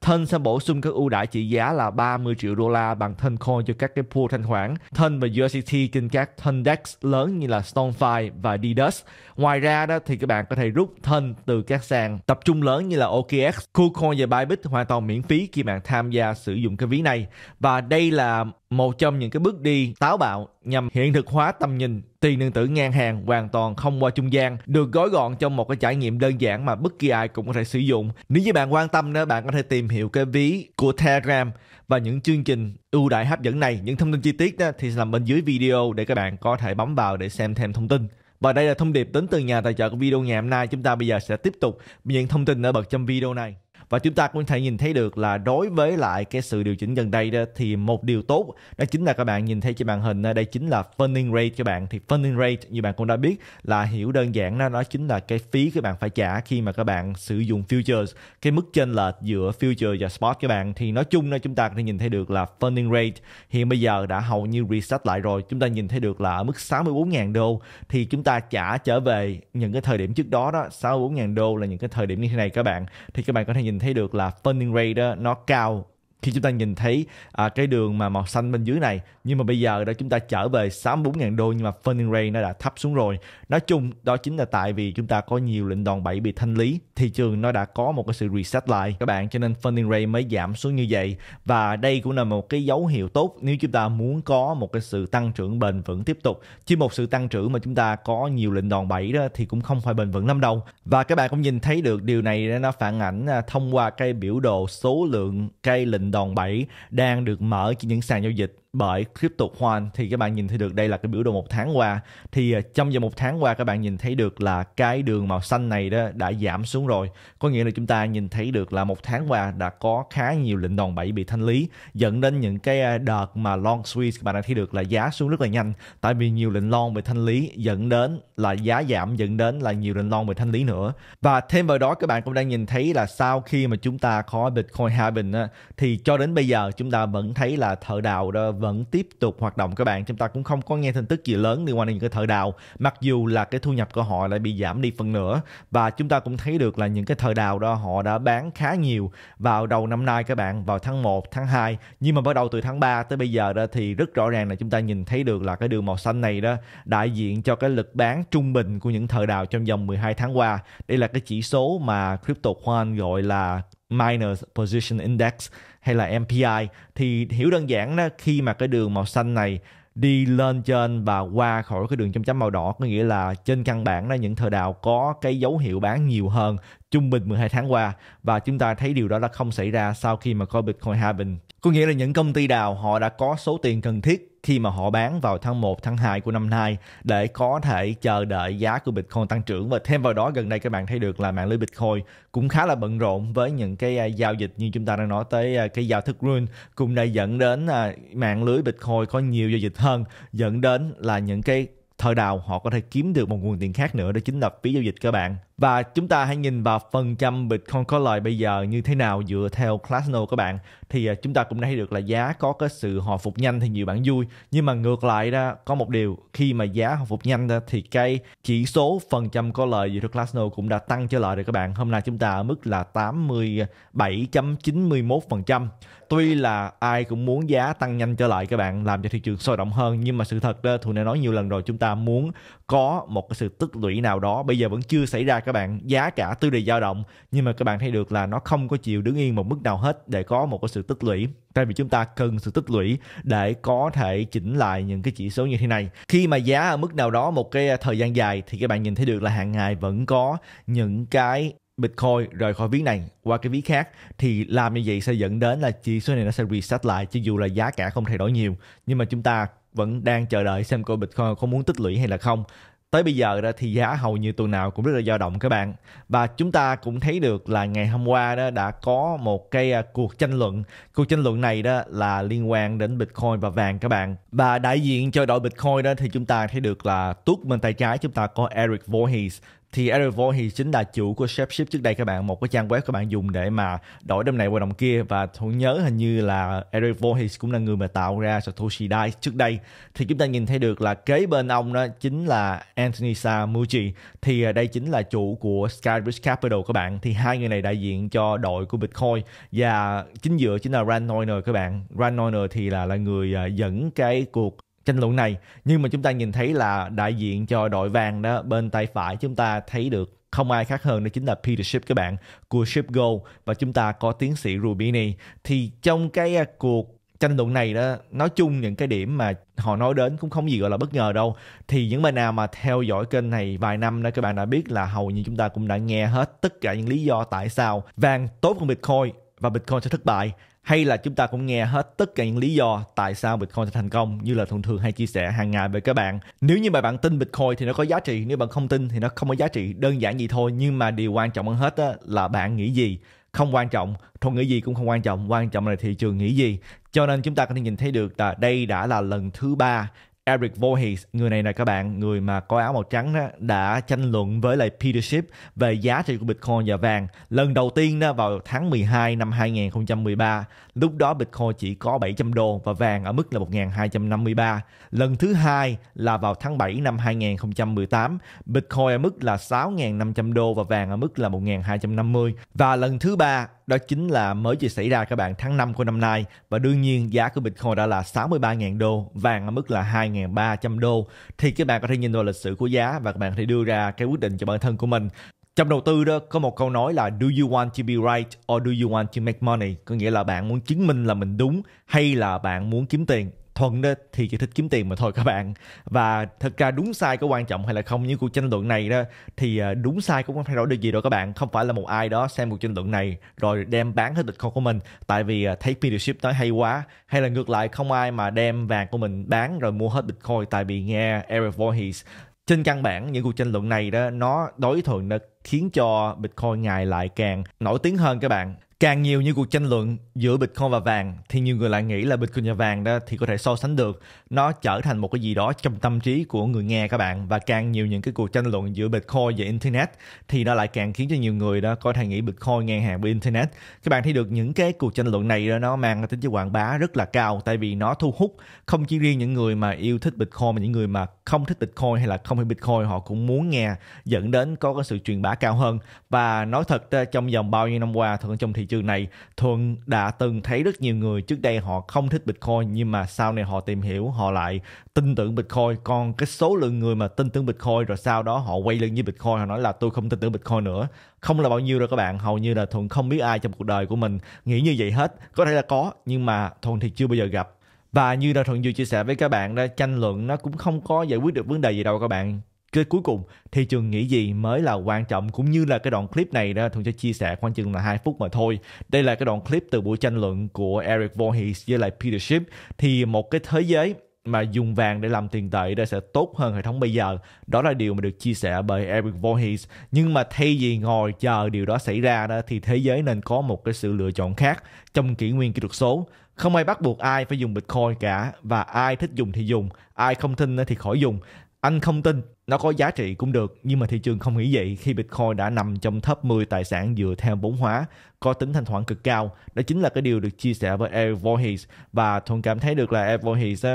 Thân sẽ bổ sung các ưu đãi trị giá là 30 triệu đô la bằng thân coin cho các cái pool thanh khoản thân và USDT trên các thân DEX lớn như là StoneFi và DDUS. Ngoài ra đó thì các bạn có thể rút thân từ các sàn tập trung lớn như là OKX, KuCoin và Bybit hoàn toàn miễn phí khi bạn tham gia sử dụng cái ví này. Và đây là một trong những cái bước đi táo bạo nhằm hiện thực hóa tầm nhìn tiền điện tử ngang hàng hoàn toàn không qua trung gian được gói gọn trong một cái trải nghiệm đơn giản mà bất kỳ ai cũng có thể sử dụng nếu như bạn quan tâm nữa bạn có thể tìm hiểu cái ví của Telegram và những chương trình ưu đãi hấp dẫn này những thông tin chi tiết đó thì nằm bên dưới video để các bạn có thể bấm vào để xem thêm thông tin và đây là thông điệp đến từ nhà tài trợ của video ngày hôm nay chúng ta bây giờ sẽ tiếp tục những thông tin ở bậc trong video này và chúng ta cũng thể nhìn thấy được là đối với lại cái sự điều chỉnh gần đây đó thì một điều tốt đó chính là các bạn nhìn thấy trên màn hình ờ, đây chính là funding rate cho bạn thì funding rate như bạn cũng đã biết là hiểu đơn giản đó nó chính là cái phí các bạn phải trả khi mà các bạn sử dụng futures cái mức chênh lệch giữa futures và spot các bạn thì nói chung là chúng ta có thể nhìn thấy được là funding rate hiện bây giờ đã hầu như reset lại rồi chúng ta nhìn thấy được là ở mức 64.000 đô thì chúng ta trả trở về những cái thời điểm trước đó đó 64.000 đô là những cái thời điểm như thế này các bạn thì các bạn có thể nhìn nhìn thấy được là funding rate đó nó cao khi chúng ta nhìn thấy à, cái đường mà màu xanh bên dưới này nhưng mà bây giờ đó chúng ta trở về 64 000 đô nhưng mà funding rate nó đã thấp xuống rồi nói chung đó chính là tại vì chúng ta có nhiều lệnh đòn bẩy bị thanh lý thị trường nó đã có một cái sự reset lại các bạn cho nên funding rate mới giảm xuống như vậy và đây cũng là một cái dấu hiệu tốt nếu chúng ta muốn có một cái sự tăng trưởng bền vững tiếp tục chứ một sự tăng trưởng mà chúng ta có nhiều lệnh đòn bẩy đó thì cũng không phải bền vững lắm đâu và các bạn cũng nhìn thấy được điều này nó phản ảnh à, thông qua cái biểu đồ số lượng cây lệnh đòn bẩy đang được mở trên những sàn giao dịch bởi crypto One thì các bạn nhìn thấy được đây là cái biểu đồ một tháng qua thì à, trong vòng một tháng qua các bạn nhìn thấy được là cái đường màu xanh này đó đã giảm xuống rồi có nghĩa là chúng ta nhìn thấy được là một tháng qua đã có khá nhiều lệnh đòn bẩy bị thanh lý dẫn đến những cái à, đợt mà long squeeze các bạn đã thấy được là giá xuống rất là nhanh tại vì nhiều lệnh long bị thanh lý dẫn đến là giá giảm dẫn đến là nhiều lệnh long bị thanh lý nữa và thêm vào đó các bạn cũng đang nhìn thấy là sau khi mà chúng ta có Bitcoin hai bình thì cho đến bây giờ chúng ta vẫn thấy là thợ đào đó vẫn tiếp tục hoạt động các bạn chúng ta cũng không có nghe tin tức gì lớn liên quan đến những cái thợ đào mặc dù là cái thu nhập của họ lại bị giảm đi phần nữa và chúng ta cũng thấy được là những cái thợ đào đó họ đã bán khá nhiều vào đầu năm nay các bạn vào tháng 1, tháng 2 nhưng mà bắt đầu từ tháng 3 tới bây giờ đó thì rất rõ ràng là chúng ta nhìn thấy được là cái đường màu xanh này đó đại diện cho cái lực bán trung bình của những thợ đào trong vòng 12 tháng qua đây là cái chỉ số mà crypto khoan gọi là Miners Position Index hay là MPI thì hiểu đơn giản đó khi mà cái đường màu xanh này đi lên trên và qua khỏi cái đường chấm chấm màu đỏ có nghĩa là trên căn bản là những thợ đào có cái dấu hiệu bán nhiều hơn trung bình 12 tháng qua và chúng ta thấy điều đó là không xảy ra sau khi mà coi Bitcoin halving. Có nghĩa là những công ty đào họ đã có số tiền cần thiết khi mà họ bán vào tháng 1, tháng 2 của năm nay để có thể chờ đợi giá của Bitcoin tăng trưởng và thêm vào đó gần đây các bạn thấy được là mạng lưới Bitcoin cũng khá là bận rộn với những cái à, giao dịch như chúng ta đang nói tới à, cái giao thức Rune cũng đã dẫn đến à, mạng lưới Bitcoin có nhiều giao dịch hơn dẫn đến là những cái thời đào họ có thể kiếm được một nguồn tiền khác nữa đó chính là phí giao dịch các bạn và chúng ta hãy nhìn vào phần trăm Bitcoin có lời bây giờ như thế nào dựa theo Classno các bạn. Thì à, chúng ta cũng thấy được là giá có cái sự hồi phục nhanh thì nhiều bạn vui. Nhưng mà ngược lại đó, có một điều khi mà giá hồi phục nhanh đó, thì cái chỉ số phần trăm có lời dựa theo Classno cũng đã tăng trở lại rồi các bạn. Hôm nay chúng ta ở mức là 87.91%. Tuy là ai cũng muốn giá tăng nhanh trở lại các bạn làm cho thị trường sôi động hơn nhưng mà sự thật đó, Thu đã nói nhiều lần rồi chúng ta muốn có một cái sự tích lũy nào đó bây giờ vẫn chưa xảy ra các bạn giá cả tuy đầy dao động nhưng mà các bạn thấy được là nó không có chịu đứng yên một mức nào hết để có một cái sự tích lũy tại vì chúng ta cần sự tích lũy để có thể chỉnh lại những cái chỉ số như thế này khi mà giá ở mức nào đó một cái à, thời gian dài thì các bạn nhìn thấy được là hàng ngày vẫn có những cái Bitcoin rời khỏi ví này qua cái ví khác thì làm như vậy sẽ dẫn đến là chỉ số này nó sẽ reset lại cho dù là giá cả không thay đổi nhiều nhưng mà chúng ta vẫn đang chờ đợi xem coi Bitcoin có muốn tích lũy hay là không tới bây giờ đó thì giá hầu như tuần nào cũng rất là dao động các bạn và chúng ta cũng thấy được là ngày hôm qua đó đã có một cái à, cuộc tranh luận cuộc tranh luận này đó là liên quan đến bitcoin và vàng các bạn và đại diện cho đội bitcoin đó thì chúng ta thấy được là tuốt bên tay trái chúng ta có Eric Voorhees thì Error thì chính là chủ của Shapeshift trước đây các bạn một cái trang web các bạn dùng để mà đổi đồng này qua đồng kia và tôi nhớ hình như là Error thì cũng là người mà tạo ra Satoshi Dai trước đây thì chúng ta nhìn thấy được là kế bên ông đó chính là Anthony Samucci thì à, đây chính là chủ của Skybridge Capital các bạn thì hai người này đại diện cho đội của Bitcoin và chính giữa chính là Rand Noiner các bạn Rand Noiner thì là là người à, dẫn cái cuộc tranh luận này nhưng mà chúng ta nhìn thấy là đại diện cho đội vàng đó bên tay phải chúng ta thấy được không ai khác hơn đó chính là Peter Schiff các bạn của Schiff Go và chúng ta có tiến sĩ Rubini thì trong cái à, cuộc tranh luận này đó nói chung những cái điểm mà họ nói đến cũng không gì gọi là bất ngờ đâu thì những bạn nào mà theo dõi kênh này vài năm đó các bạn đã biết là hầu như chúng ta cũng đã nghe hết tất cả những lý do tại sao vàng tốt hơn Bitcoin và Bitcoin sẽ thất bại hay là chúng ta cũng nghe hết tất cả những lý do tại sao Bitcoin thành công như là thường thường hay chia sẻ hàng ngày với các bạn. Nếu như mà bạn tin Bitcoin thì nó có giá trị, nếu bạn không tin thì nó không có giá trị, đơn giản gì thôi. Nhưng mà điều quan trọng hơn hết á, là bạn nghĩ gì không quan trọng thôi nghĩ gì cũng không quan trọng quan trọng là thị trường nghĩ gì cho nên chúng ta có thể nhìn thấy được là đây đã là lần thứ ba Eric Voorhees, người này là các bạn, người mà có áo màu trắng đó, đã tranh luận với lại Peter Schiff về giá trị của Bitcoin và vàng lần đầu tiên đó vào tháng 12 năm 2013 Lúc đó Bitcoin chỉ có 700 đô và vàng ở mức là 1.253. Lần thứ hai là vào tháng 7 năm 2018, Bitcoin ở mức là 6.500 đô và vàng ở mức là 1.250. Và lần thứ ba đó chính là mới chỉ xảy ra các bạn tháng 5 của năm nay và đương nhiên giá của Bitcoin đã là 63.000 đô, vàng ở mức là 2.300 đô thì các bạn có thể nhìn vào lịch sử của giá và các bạn có thể đưa ra cái quyết định cho bản thân của mình trong đầu tư đó có một câu nói là do you want to be right or do you want to make money có nghĩa là bạn muốn chứng minh là mình đúng hay là bạn muốn kiếm tiền thuận đó thì chỉ thích kiếm tiền mà thôi các bạn và thật ra đúng sai có quan trọng hay là không như cuộc tranh luận này đó thì ờ, đúng sai cũng không thay đổi được gì đâu các bạn không phải là một ai đó xem cuộc tranh luận này rồi đem bán hết địch bitcoin của mình tại vì ờ, thấy leadership nói hay quá hay là ngược lại không ai mà đem vàng của mình bán rồi mua hết bitcoin tại vì nghe Eric Voorhees trên căn bản những cuộc tranh luận này đó nó đối thuận khiến cho Bitcoin ngày lại càng nổi tiếng hơn các bạn Càng nhiều những cuộc tranh luận giữa Bitcoin và vàng thì nhiều người lại nghĩ là Bitcoin và vàng đó thì có thể so sánh được. Nó trở thành một cái gì đó trong tâm trí của người nghe các bạn và càng nhiều những cái cuộc tranh luận giữa Bitcoin và Internet thì nó lại càng khiến cho nhiều người đó có thể nghĩ Bitcoin ngang hàng với Internet. Các bạn thấy được những cái cuộc tranh luận này đó nó mang tính chất quảng bá rất là cao tại vì nó thu hút không chỉ riêng những người mà yêu thích Bitcoin mà những người mà không thích Bitcoin hay là không hiểu Bitcoin họ cũng muốn nghe dẫn đến có cái sự truyền bá cao hơn và nói thật trong vòng bao nhiêu năm qua thường trong thị trường trường này thuận đã từng thấy rất nhiều người trước đây họ không thích bitcoin nhưng mà sau này họ tìm hiểu họ lại tin tưởng bitcoin còn cái số lượng người mà tin tưởng bitcoin rồi sau đó họ quay lưng với bitcoin họ nói là tôi không tin tưởng bitcoin nữa không là bao nhiêu rồi các bạn hầu như là thuận không biết ai trong cuộc đời của mình nghĩ như vậy hết có thể là có nhưng mà thuận thì chưa bao giờ gặp và như là thuận vừa chia sẻ với các bạn đó tranh luận nó cũng không có giải quyết được vấn đề gì đâu các bạn cái cuối cùng thị trường nghĩ gì mới là quan trọng cũng như là cái đoạn clip này đó thường cho chia sẻ khoảng chừng là hai phút mà thôi đây là cái đoạn clip từ buổi tranh luận của Eric Voorhees với lại Peter Schiff thì một cái thế giới mà dùng vàng để làm tiền tệ đó sẽ tốt hơn hệ thống bây giờ. Đó là điều mà được chia sẻ bởi Eric Voorhees. Nhưng mà thay vì ngồi chờ điều đó xảy ra đó thì thế giới nên có một cái sự lựa chọn khác trong kỷ nguyên kỹ thuật số. Không ai bắt buộc ai phải dùng Bitcoin cả và ai thích dùng thì dùng, ai không tin thì khỏi dùng. Anh không tin nó có giá trị cũng được, nhưng mà thị trường không nghĩ vậy khi Bitcoin đã nằm trong top 10 tài sản dựa theo vốn hóa, có tính thanh khoản cực cao. Đó chính là cái điều được chia sẻ với Eric Voorhees và Thuận cảm thấy được là Eric Voorhees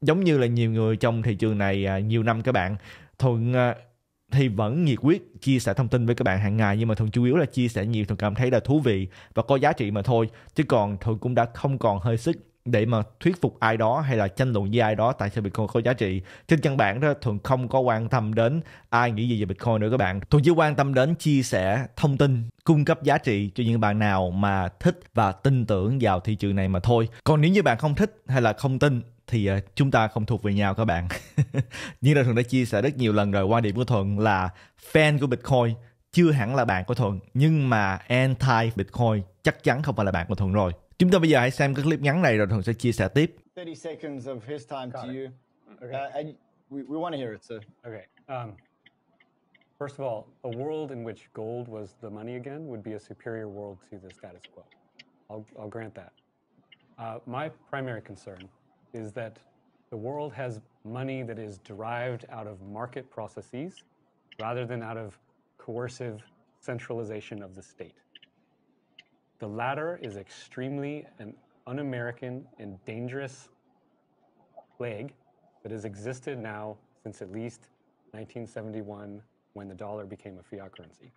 giống như là nhiều người trong thị trường này à, nhiều năm các bạn. Thuận à, thì vẫn nhiệt quyết chia sẻ thông tin với các bạn hàng ngày nhưng mà thường chủ yếu là chia sẻ nhiều thường cảm thấy là thú vị và có giá trị mà thôi chứ còn thường cũng đã không còn hơi sức để mà thuyết phục ai đó hay là tranh luận với ai đó tại sao Bitcoin có giá trị. Trên căn bản đó thường không có quan tâm đến ai nghĩ gì về Bitcoin nữa các bạn. Thường chỉ quan tâm đến chia sẻ thông tin, cung cấp giá trị cho những bạn nào mà thích và tin tưởng vào thị trường này mà thôi. Còn nếu như bạn không thích hay là không tin thì ờ, chúng ta không thuộc về nhau các bạn. *laughs* Như là thường đã chia sẻ rất nhiều lần rồi, quan điểm của Thuận là fan của Bitcoin chưa hẳn là bạn của Thuận nhưng mà anti Bitcoin chắc chắn không phải là bạn của Thuận rồi. Chúng ta bây giờ hãy xem cái clip ngắn này rồi Thuận sẽ chia sẻ tiếp. 30 seconds of his time Got to it. you. Okay. Uh, we we want to hear it, sir. Okay. Um, first of all, a world in which gold was the money again would be a superior world to the status quo. I'll, I'll grant that. Uh, my primary concern is that the world has money that is derived out of market processes rather than out of coercive centralization of the state. The latter is extremely an un-American and dangerous plague that has existed now since at least 1971 when the dollar became a fiat currency.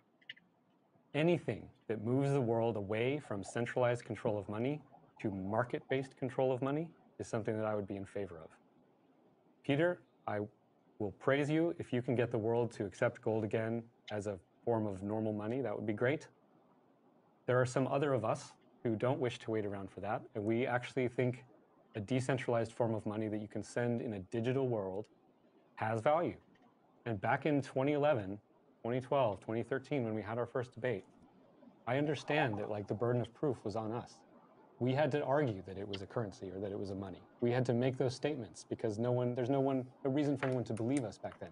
Anything that moves the world away from centralized control of money to market-based control of money is something that I would be in favor of. Peter, I will praise you if you can get the world to accept gold again as a form of normal money. That would be great. There are some other of us who don't wish to wait around for that, and we actually think a decentralized form of money that you can send in a digital world has value. And back in 2011, 2012, 2013, when we had our first debate, I understand that like the burden of proof was on us. We had to argue that it was a currency or that it was a money. We had to make those statements because no one, there's no one, no reason for anyone to believe us back then.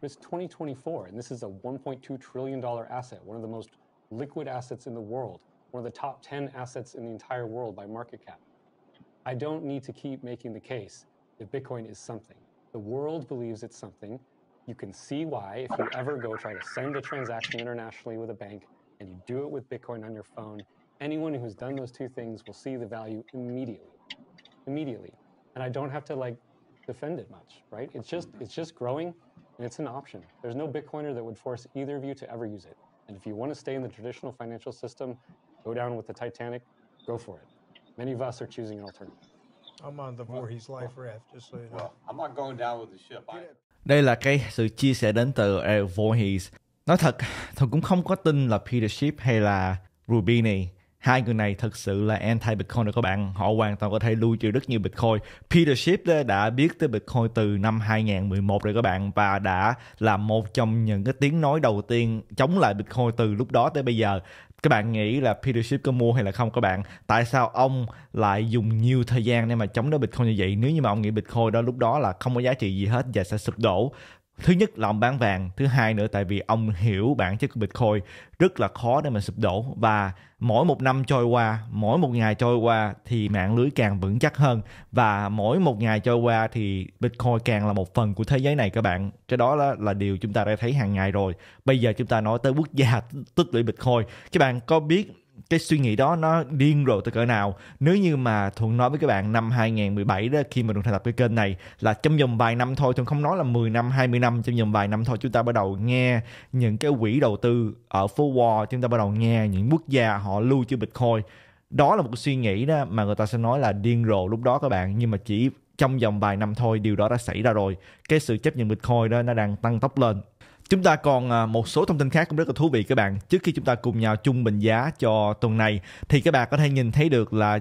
But it's 2024, and this is a $1.2 trillion asset, one of the most liquid assets in the world, one of the top 10 assets in the entire world by market cap. I don't need to keep making the case that Bitcoin is something. The world believes it's something. You can see why if you ever go try to send a transaction internationally with a bank and you do it with Bitcoin on your phone. Anyone who's done those two things will see the value immediately. Immediately. And I don't have to like defend it much, right? It's just it's just growing and it's an option. There's no Bitcoiner that would force either of you to ever use it. And if you want to stay in the traditional financial system, go down with the Titanic, go for it. Many of us are choosing an alternative. I'm on the Voorhees life raft, just so you know. I'm not going down with the ship. I... Đây là cái sự chia sẻ đến từ Voorhees. Nói thật, tôi cũng không có tin là Peter Schiff hay là Rubini hai người này thật sự là anti bitcoin rồi các bạn họ hoàn toàn có thể lưu trữ rất nhiều bitcoin Peter Schiff đã biết tới bitcoin từ năm 2011 rồi các bạn và đã là một trong những cái tiếng nói đầu tiên chống lại bitcoin từ lúc đó tới bây giờ các bạn nghĩ là Peter Schiff có mua hay là không các bạn tại sao ông lại dùng nhiều thời gian để mà chống đối Bitcoin như vậy nếu như mà ông nghĩ Bitcoin đó lúc đó là không có giá trị gì hết và sẽ sụp đổ thứ nhất là ông bán vàng thứ hai nữa tại vì ông hiểu bản chất của bitcoin rất là khó để mình sụp đổ và mỗi một năm trôi qua mỗi một ngày trôi qua thì mạng lưới càng vững chắc hơn và mỗi một ngày trôi qua thì bitcoin càng là một phần của thế giới này các bạn cái đó là, là điều chúng ta đã thấy hàng ngày rồi bây giờ chúng ta nói tới quốc gia *laughs* tích lũy bitcoin các bạn có biết cái suy nghĩ đó nó điên rồ tới cỡ nào nếu như mà thuận nói với các bạn năm 2017 đó khi mà thuận thành lập cái kênh này là trong vòng vài năm thôi thuận không nói là 10 năm 20 năm trong vòng vài năm thôi chúng ta bắt đầu nghe những cái quỹ đầu tư ở phố Wall chúng ta bắt đầu nghe những quốc gia họ lưu trữ bitcoin đó là một suy nghĩ đó mà người ta sẽ nói là điên rồ lúc đó các bạn nhưng mà chỉ trong vòng vài năm thôi điều đó đã xảy ra rồi cái sự chấp nhận bitcoin đó nó đang tăng tốc lên Chúng ta còn à, một số thông tin khác cũng rất là thú vị các bạn. Trước khi chúng ta cùng nhau chung bình giá cho tuần này thì các bạn có thể nhìn thấy được là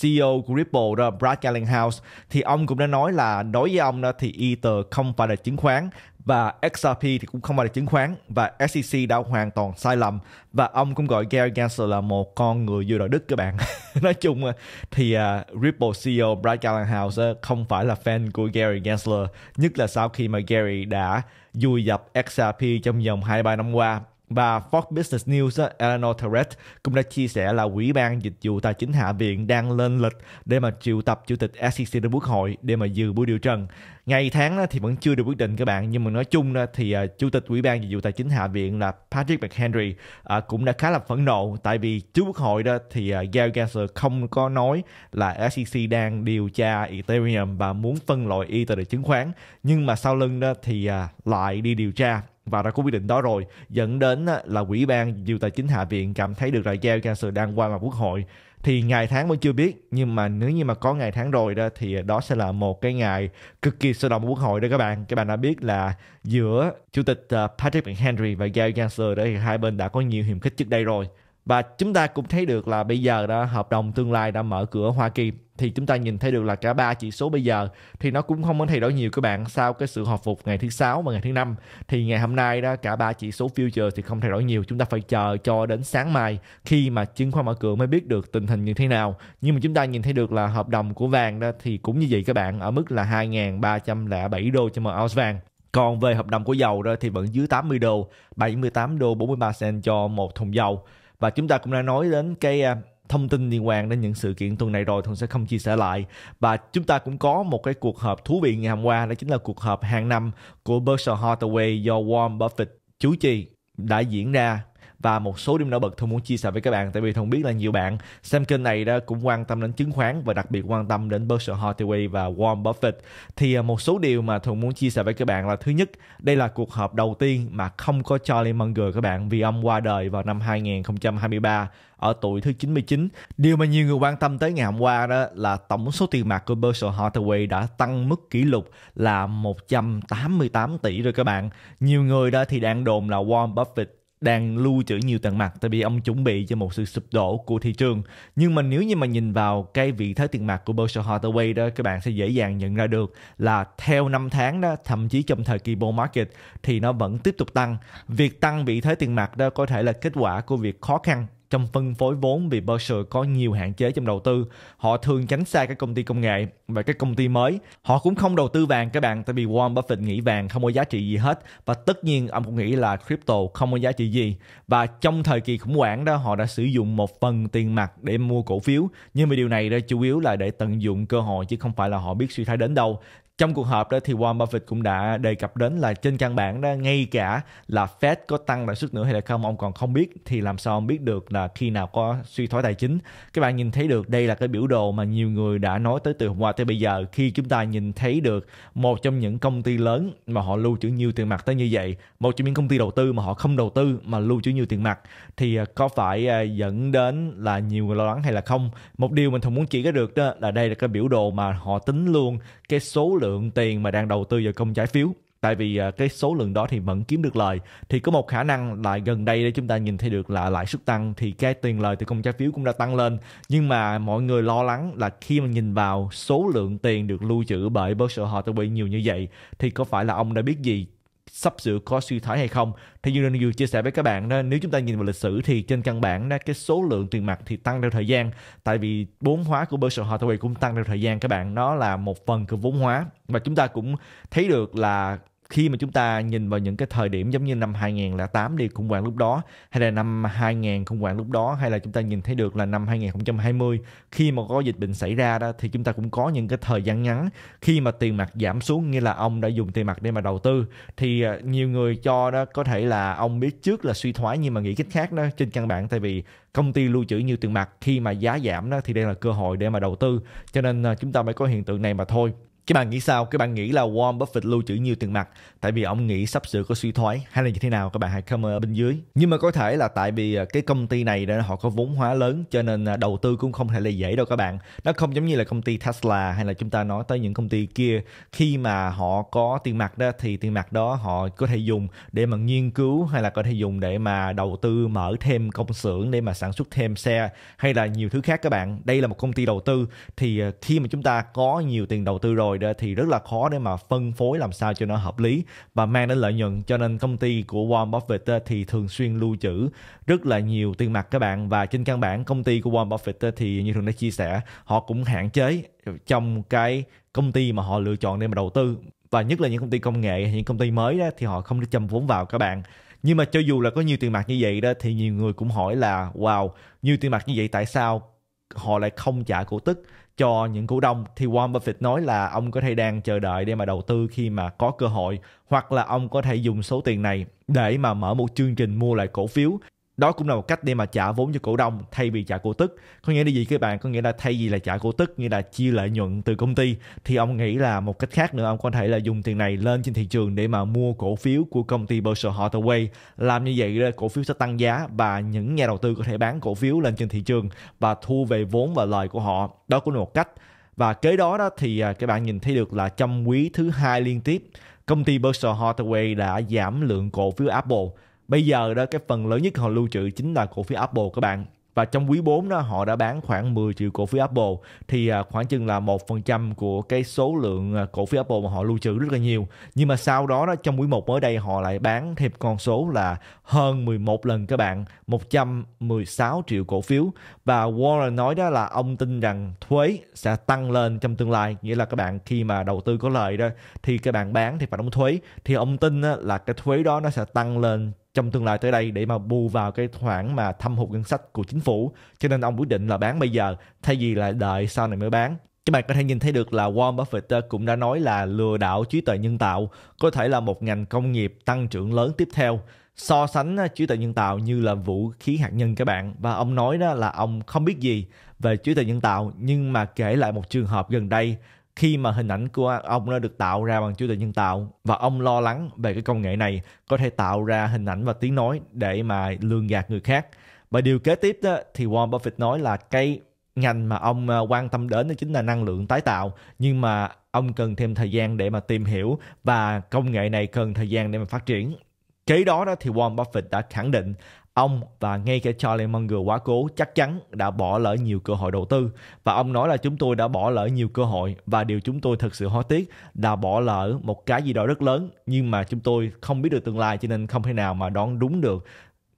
CEO của Ripple đó Brad Gellinghouse thì ông cũng đã nói là đối với ông đó thì Ether không phải là chứng khoán và XRP thì cũng không phải là chứng khoán và SEC đã hoàn toàn sai lầm và ông cũng gọi Gary Gensler là một con người vô đạo đức các bạn *laughs* nói chung thì uh, Ripple CEO Brad Gallagher không phải là fan của Gary Gensler nhất là sau khi mà Gary đã vui dập XRP trong vòng 2-3 năm qua Bà Fox Business News ờ, Eleanor Tarrant cũng đã chia sẻ là Ủy ban Dịch vụ Tài chính Hạ viện đang lên lịch để mà triệu tập Chủ tịch SEC đến Quốc hội để mà dự buổi điều trần. Ngày tháng thì vẫn chưa được quyết định các bạn, nhưng mà nói chung thì ờ, Chủ tịch Ủy ban Dịch vụ Tài chính Hạ viện là Patrick McHenry ờ, cũng đã khá là phẫn nộ tại vì trước Quốc hội đó thì Gary Gasser không có nói là SEC đang điều tra Ethereum và muốn phân loại Ether chứng khoán, nhưng mà sau lưng đó thì lại đi điều tra và ra quyết định đó rồi dẫn đến là quỹ ban điều tài chính hạ viện cảm thấy được rọi giao cho sự đang qua mặt quốc hội thì ngày tháng vẫn chưa biết nhưng mà nếu như mà có ngày tháng rồi đó thì đó sẽ là một cái ngày cực kỳ sôi động của quốc hội đó các bạn các bạn đã biết là giữa chủ tịch ờ, Patrick McHenry và Gail Chancellor đó thì hai bên đã có nhiều hiềm khích trước đây rồi và chúng ta cũng thấy được là bây giờ đó hợp đồng tương lai đã mở cửa Hoa Kỳ thì chúng ta nhìn thấy được là cả ba chỉ số bây giờ thì nó cũng không có thay đổi nhiều các bạn sau cái sự hồi phục ngày thứ sáu và ngày thứ năm thì ngày hôm nay đó cả ba chỉ số future thì không thay đổi nhiều chúng ta phải chờ cho đến sáng mai khi mà chứng khoán mở cửa mới biết được tình hình như thế nào nhưng mà chúng ta nhìn thấy được là hợp đồng của vàng đó thì cũng như vậy các bạn ở mức là 2.307 đô cho một ounce vàng còn về hợp đồng của dầu đó thì vẫn dưới 80 đô 78 đô 43 cent cho một thùng dầu và chúng ta cũng đã nói đến cái à, thông tin liên quan đến những sự kiện tuần này rồi Thuận sẽ không chia sẻ lại và chúng ta cũng có một cái cuộc họp thú vị ngày hôm qua đó chính là cuộc họp hàng năm của Berkshire Hathaway do Warren Buffett chủ trì đã diễn ra và một số điểm nổi bật thông muốn chia sẻ với các bạn tại vì thông biết là nhiều bạn xem kênh này đó cũng quan tâm đến chứng khoán và đặc biệt quan tâm đến Berkshire Hathaway và Warren Buffett thì à, một số điều mà thông muốn chia sẻ với các bạn là thứ nhất đây là cuộc họp đầu tiên mà không có Charlie Munger các bạn vì ông qua đời vào năm 2023 ở tuổi thứ 99. Điều mà nhiều người quan tâm tới ngày hôm qua đó là tổng số tiền mặt của Berkshire Hathaway đã tăng mức kỷ lục là 188 tỷ rồi các bạn. Nhiều người đó thì đang đồn là Warren Buffett đang lưu trữ nhiều tầng mặt tại vì ông chuẩn bị cho một sự sụp đổ của thị trường. Nhưng mà nếu như mà nhìn vào cái vị thế tiền mặt của Berkshire Hathaway đó các bạn sẽ dễ dàng nhận ra được là theo năm tháng đó thậm chí trong thời kỳ bull market thì nó vẫn tiếp tục tăng. Việc tăng vị thế tiền mặt đó có thể là kết quả của việc khó khăn trong phân phối vốn vì Berkshire có nhiều hạn chế trong đầu tư. Họ thường tránh xa các công ty công nghệ và các công ty mới. Họ cũng không đầu tư vàng các bạn tại vì Warren Buffett nghĩ vàng không có giá trị gì hết và tất nhiên ông cũng nghĩ là crypto không có giá trị gì. Và trong thời kỳ khủng hoảng đó họ đã sử dụng một phần tiền mặt để mua cổ phiếu nhưng mà điều này đó chủ yếu là để tận dụng cơ hội chứ không phải là họ biết suy thoái đến đâu trong cuộc họp đó thì Warren Buffett cũng đã đề cập đến là trên căn bản đó ngay cả là Fed có tăng lãi suất nữa hay là không ông còn không biết thì làm sao ông biết được là khi nào có suy thoái tài chính các bạn nhìn thấy được đây là cái biểu đồ mà nhiều người đã nói tới từ hôm qua tới bây giờ khi chúng ta nhìn thấy được một trong những công ty lớn mà họ lưu trữ nhiều tiền mặt tới như vậy một trong những công ty đầu tư mà họ không đầu tư mà lưu trữ nhiều tiền mặt thì à, có phải à, dẫn đến là nhiều người lo lắng hay là không một điều mình thường muốn chỉ ra được đó là đây là cái biểu đồ mà họ tính luôn cái số lượng lượng tiền mà đang đầu tư vào công trái phiếu tại vì à, cái số lượng đó thì vẫn kiếm được lời thì có một khả năng là gần đây để chúng ta nhìn thấy được là lãi suất tăng thì cái tiền lời từ công trái phiếu cũng đã tăng lên nhưng mà mọi người lo lắng là khi mà nhìn vào số lượng tiền được lưu trữ bởi Berkshire bị nhiều như vậy thì có phải là ông đã biết gì sắp sửa có suy thoái hay không thì như Dương chia sẻ với các bạn đó nếu chúng ta nhìn vào lịch sử thì trên căn bản đó cái số lượng tiền mặt thì tăng theo thời gian tại vì vốn hóa của Berkshire Hathaway cũng tăng theo thời gian các bạn nó là một phần của vốn hóa và chúng ta cũng thấy được là khi mà chúng ta nhìn vào những cái thời điểm giống như năm 2008 đi khủng hoảng lúc đó hay là năm 2000 khủng hoảng lúc đó hay là chúng ta nhìn thấy được là năm 2020 khi mà có dịch bệnh xảy ra đó thì chúng ta cũng có những cái thời gian ngắn khi mà tiền mặt giảm xuống như là ông đã dùng tiền mặt để mà đầu tư thì ờ, nhiều người cho đó có thể là ông biết trước là suy thoái nhưng mà nghĩ cách khác đó trên căn bản tại vì công ty lưu trữ nhiều tiền mặt khi mà giá giảm đó thì đây là cơ hội để mà đầu tư cho nên ờ, chúng ta mới có hiện tượng này mà thôi các bạn nghĩ sao các bạn nghĩ là Warren Buffett lưu trữ nhiều tiền mặt tại vì ông nghĩ sắp sửa có suy thoái hay là như thế nào các bạn hãy comment ở bên dưới nhưng mà có thể là tại vì à, cái công ty này đó họ có vốn hóa lớn cho nên à, đầu tư cũng không thể là dễ đâu các bạn nó không giống như là công ty Tesla hay là chúng ta nói tới những công ty kia khi mà họ có tiền mặt đó thì tiền mặt đó họ có thể dùng để mà nghiên cứu hay là có thể dùng để mà đầu tư mở thêm công xưởng để mà sản xuất thêm xe hay là nhiều thứ khác các bạn đây là một công ty đầu tư thì à, khi mà chúng ta có nhiều tiền đầu tư rồi rồi đó thì rất là khó để mà phân phối làm sao cho nó hợp lý và mang đến lợi nhuận cho nên công ty của Warren Buffett thì thường xuyên lưu trữ rất là nhiều tiền mặt các bạn và trên căn bản công ty của Warren Buffett thì như thường đã chia sẻ họ cũng hạn chế trong cái công ty mà họ lựa chọn để mà đầu tư và nhất là những công ty công nghệ những công ty mới đó thì họ không được châm vốn vào các bạn nhưng mà cho dù là có nhiều tiền mặt như vậy đó thì nhiều người cũng hỏi là wow nhiều tiền mặt như vậy tại sao họ lại không trả cổ tức cho những cổ đông thì Warren Buffett nói là ông có thể đang chờ đợi để mà đầu tư khi mà có cơ hội hoặc là ông có thể dùng số tiền này để mà mở một chương trình mua lại cổ phiếu đó cũng là một cách để mà trả vốn cho cổ đông thay vì trả cổ tức có nghĩa là gì các bạn có nghĩa là thay vì là trả cổ tức như là chia lợi nhuận từ công ty thì ông nghĩ là một cách khác nữa ông có thể là dùng tiền này lên trên thị trường để mà mua cổ phiếu của công ty Berkshire Hathaway làm như vậy cổ phiếu sẽ tăng giá và những nhà đầu tư có thể bán cổ phiếu lên trên thị trường và thu về vốn và lời của họ đó cũng là một cách và kế đó đó thì à, các bạn nhìn thấy được là trong quý thứ hai liên tiếp công ty Berkshire Hathaway đã giảm lượng cổ phiếu Apple Bây giờ đó cái phần lớn nhất họ lưu trữ chính là cổ phiếu Apple các bạn. Và trong quý 4 đó họ đã bán khoảng 10 triệu cổ phiếu Apple thì à, khoảng chừng là 1% của cái số lượng à, cổ phiếu Apple mà họ lưu trữ rất là nhiều. Nhưng mà sau đó, đó trong quý 1 mới đây họ lại bán thêm con số là hơn 11 lần các bạn, 116 triệu cổ phiếu và Warren nói đó là ông tin rằng thuế sẽ tăng lên trong tương lai, nghĩa là các bạn khi mà đầu tư có lợi đó thì các bạn bán thì phải đóng thuế thì ông tin là cái thuế đó nó sẽ tăng lên trong tương lai tới đây để mà bù vào cái khoản mà thâm hụt ngân sách của chính phủ cho nên ông quyết định là bán bây giờ thay vì là đợi sau này mới bán các bạn có thể nhìn thấy được là Warren Buffett cũng đã nói là lừa đảo trí tuệ nhân tạo có thể là một ngành công nghiệp tăng trưởng lớn tiếp theo so sánh à, trí tuệ nhân tạo như là vũ khí hạt nhân các bạn và ông nói đó là ông không biết gì về trí tuệ nhân tạo nhưng mà kể lại một trường hợp gần đây khi mà hình ảnh của ông nó được tạo ra bằng trí tuệ nhân tạo và ông lo lắng về cái công nghệ này có thể tạo ra hình ảnh và tiếng nói để mà lường gạt người khác và điều kế tiếp đó, thì Warren Buffett nói là cái ngành mà ông ờ, quan tâm đến đó chính là năng lượng tái tạo nhưng mà ông cần thêm thời gian để mà tìm hiểu và công nghệ này cần thời gian để mà phát triển kế đó đó thì Warren Buffett đã khẳng định Ông và ngay cả Charlie Munger quá cố chắc chắn đã bỏ lỡ nhiều cơ hội đầu tư và ông nói là chúng tôi đã bỏ lỡ nhiều cơ hội và điều chúng tôi thật sự hối tiếc là bỏ lỡ một cái gì đó rất lớn nhưng mà chúng tôi không biết được tương lai cho nên không thể nào mà đoán đúng được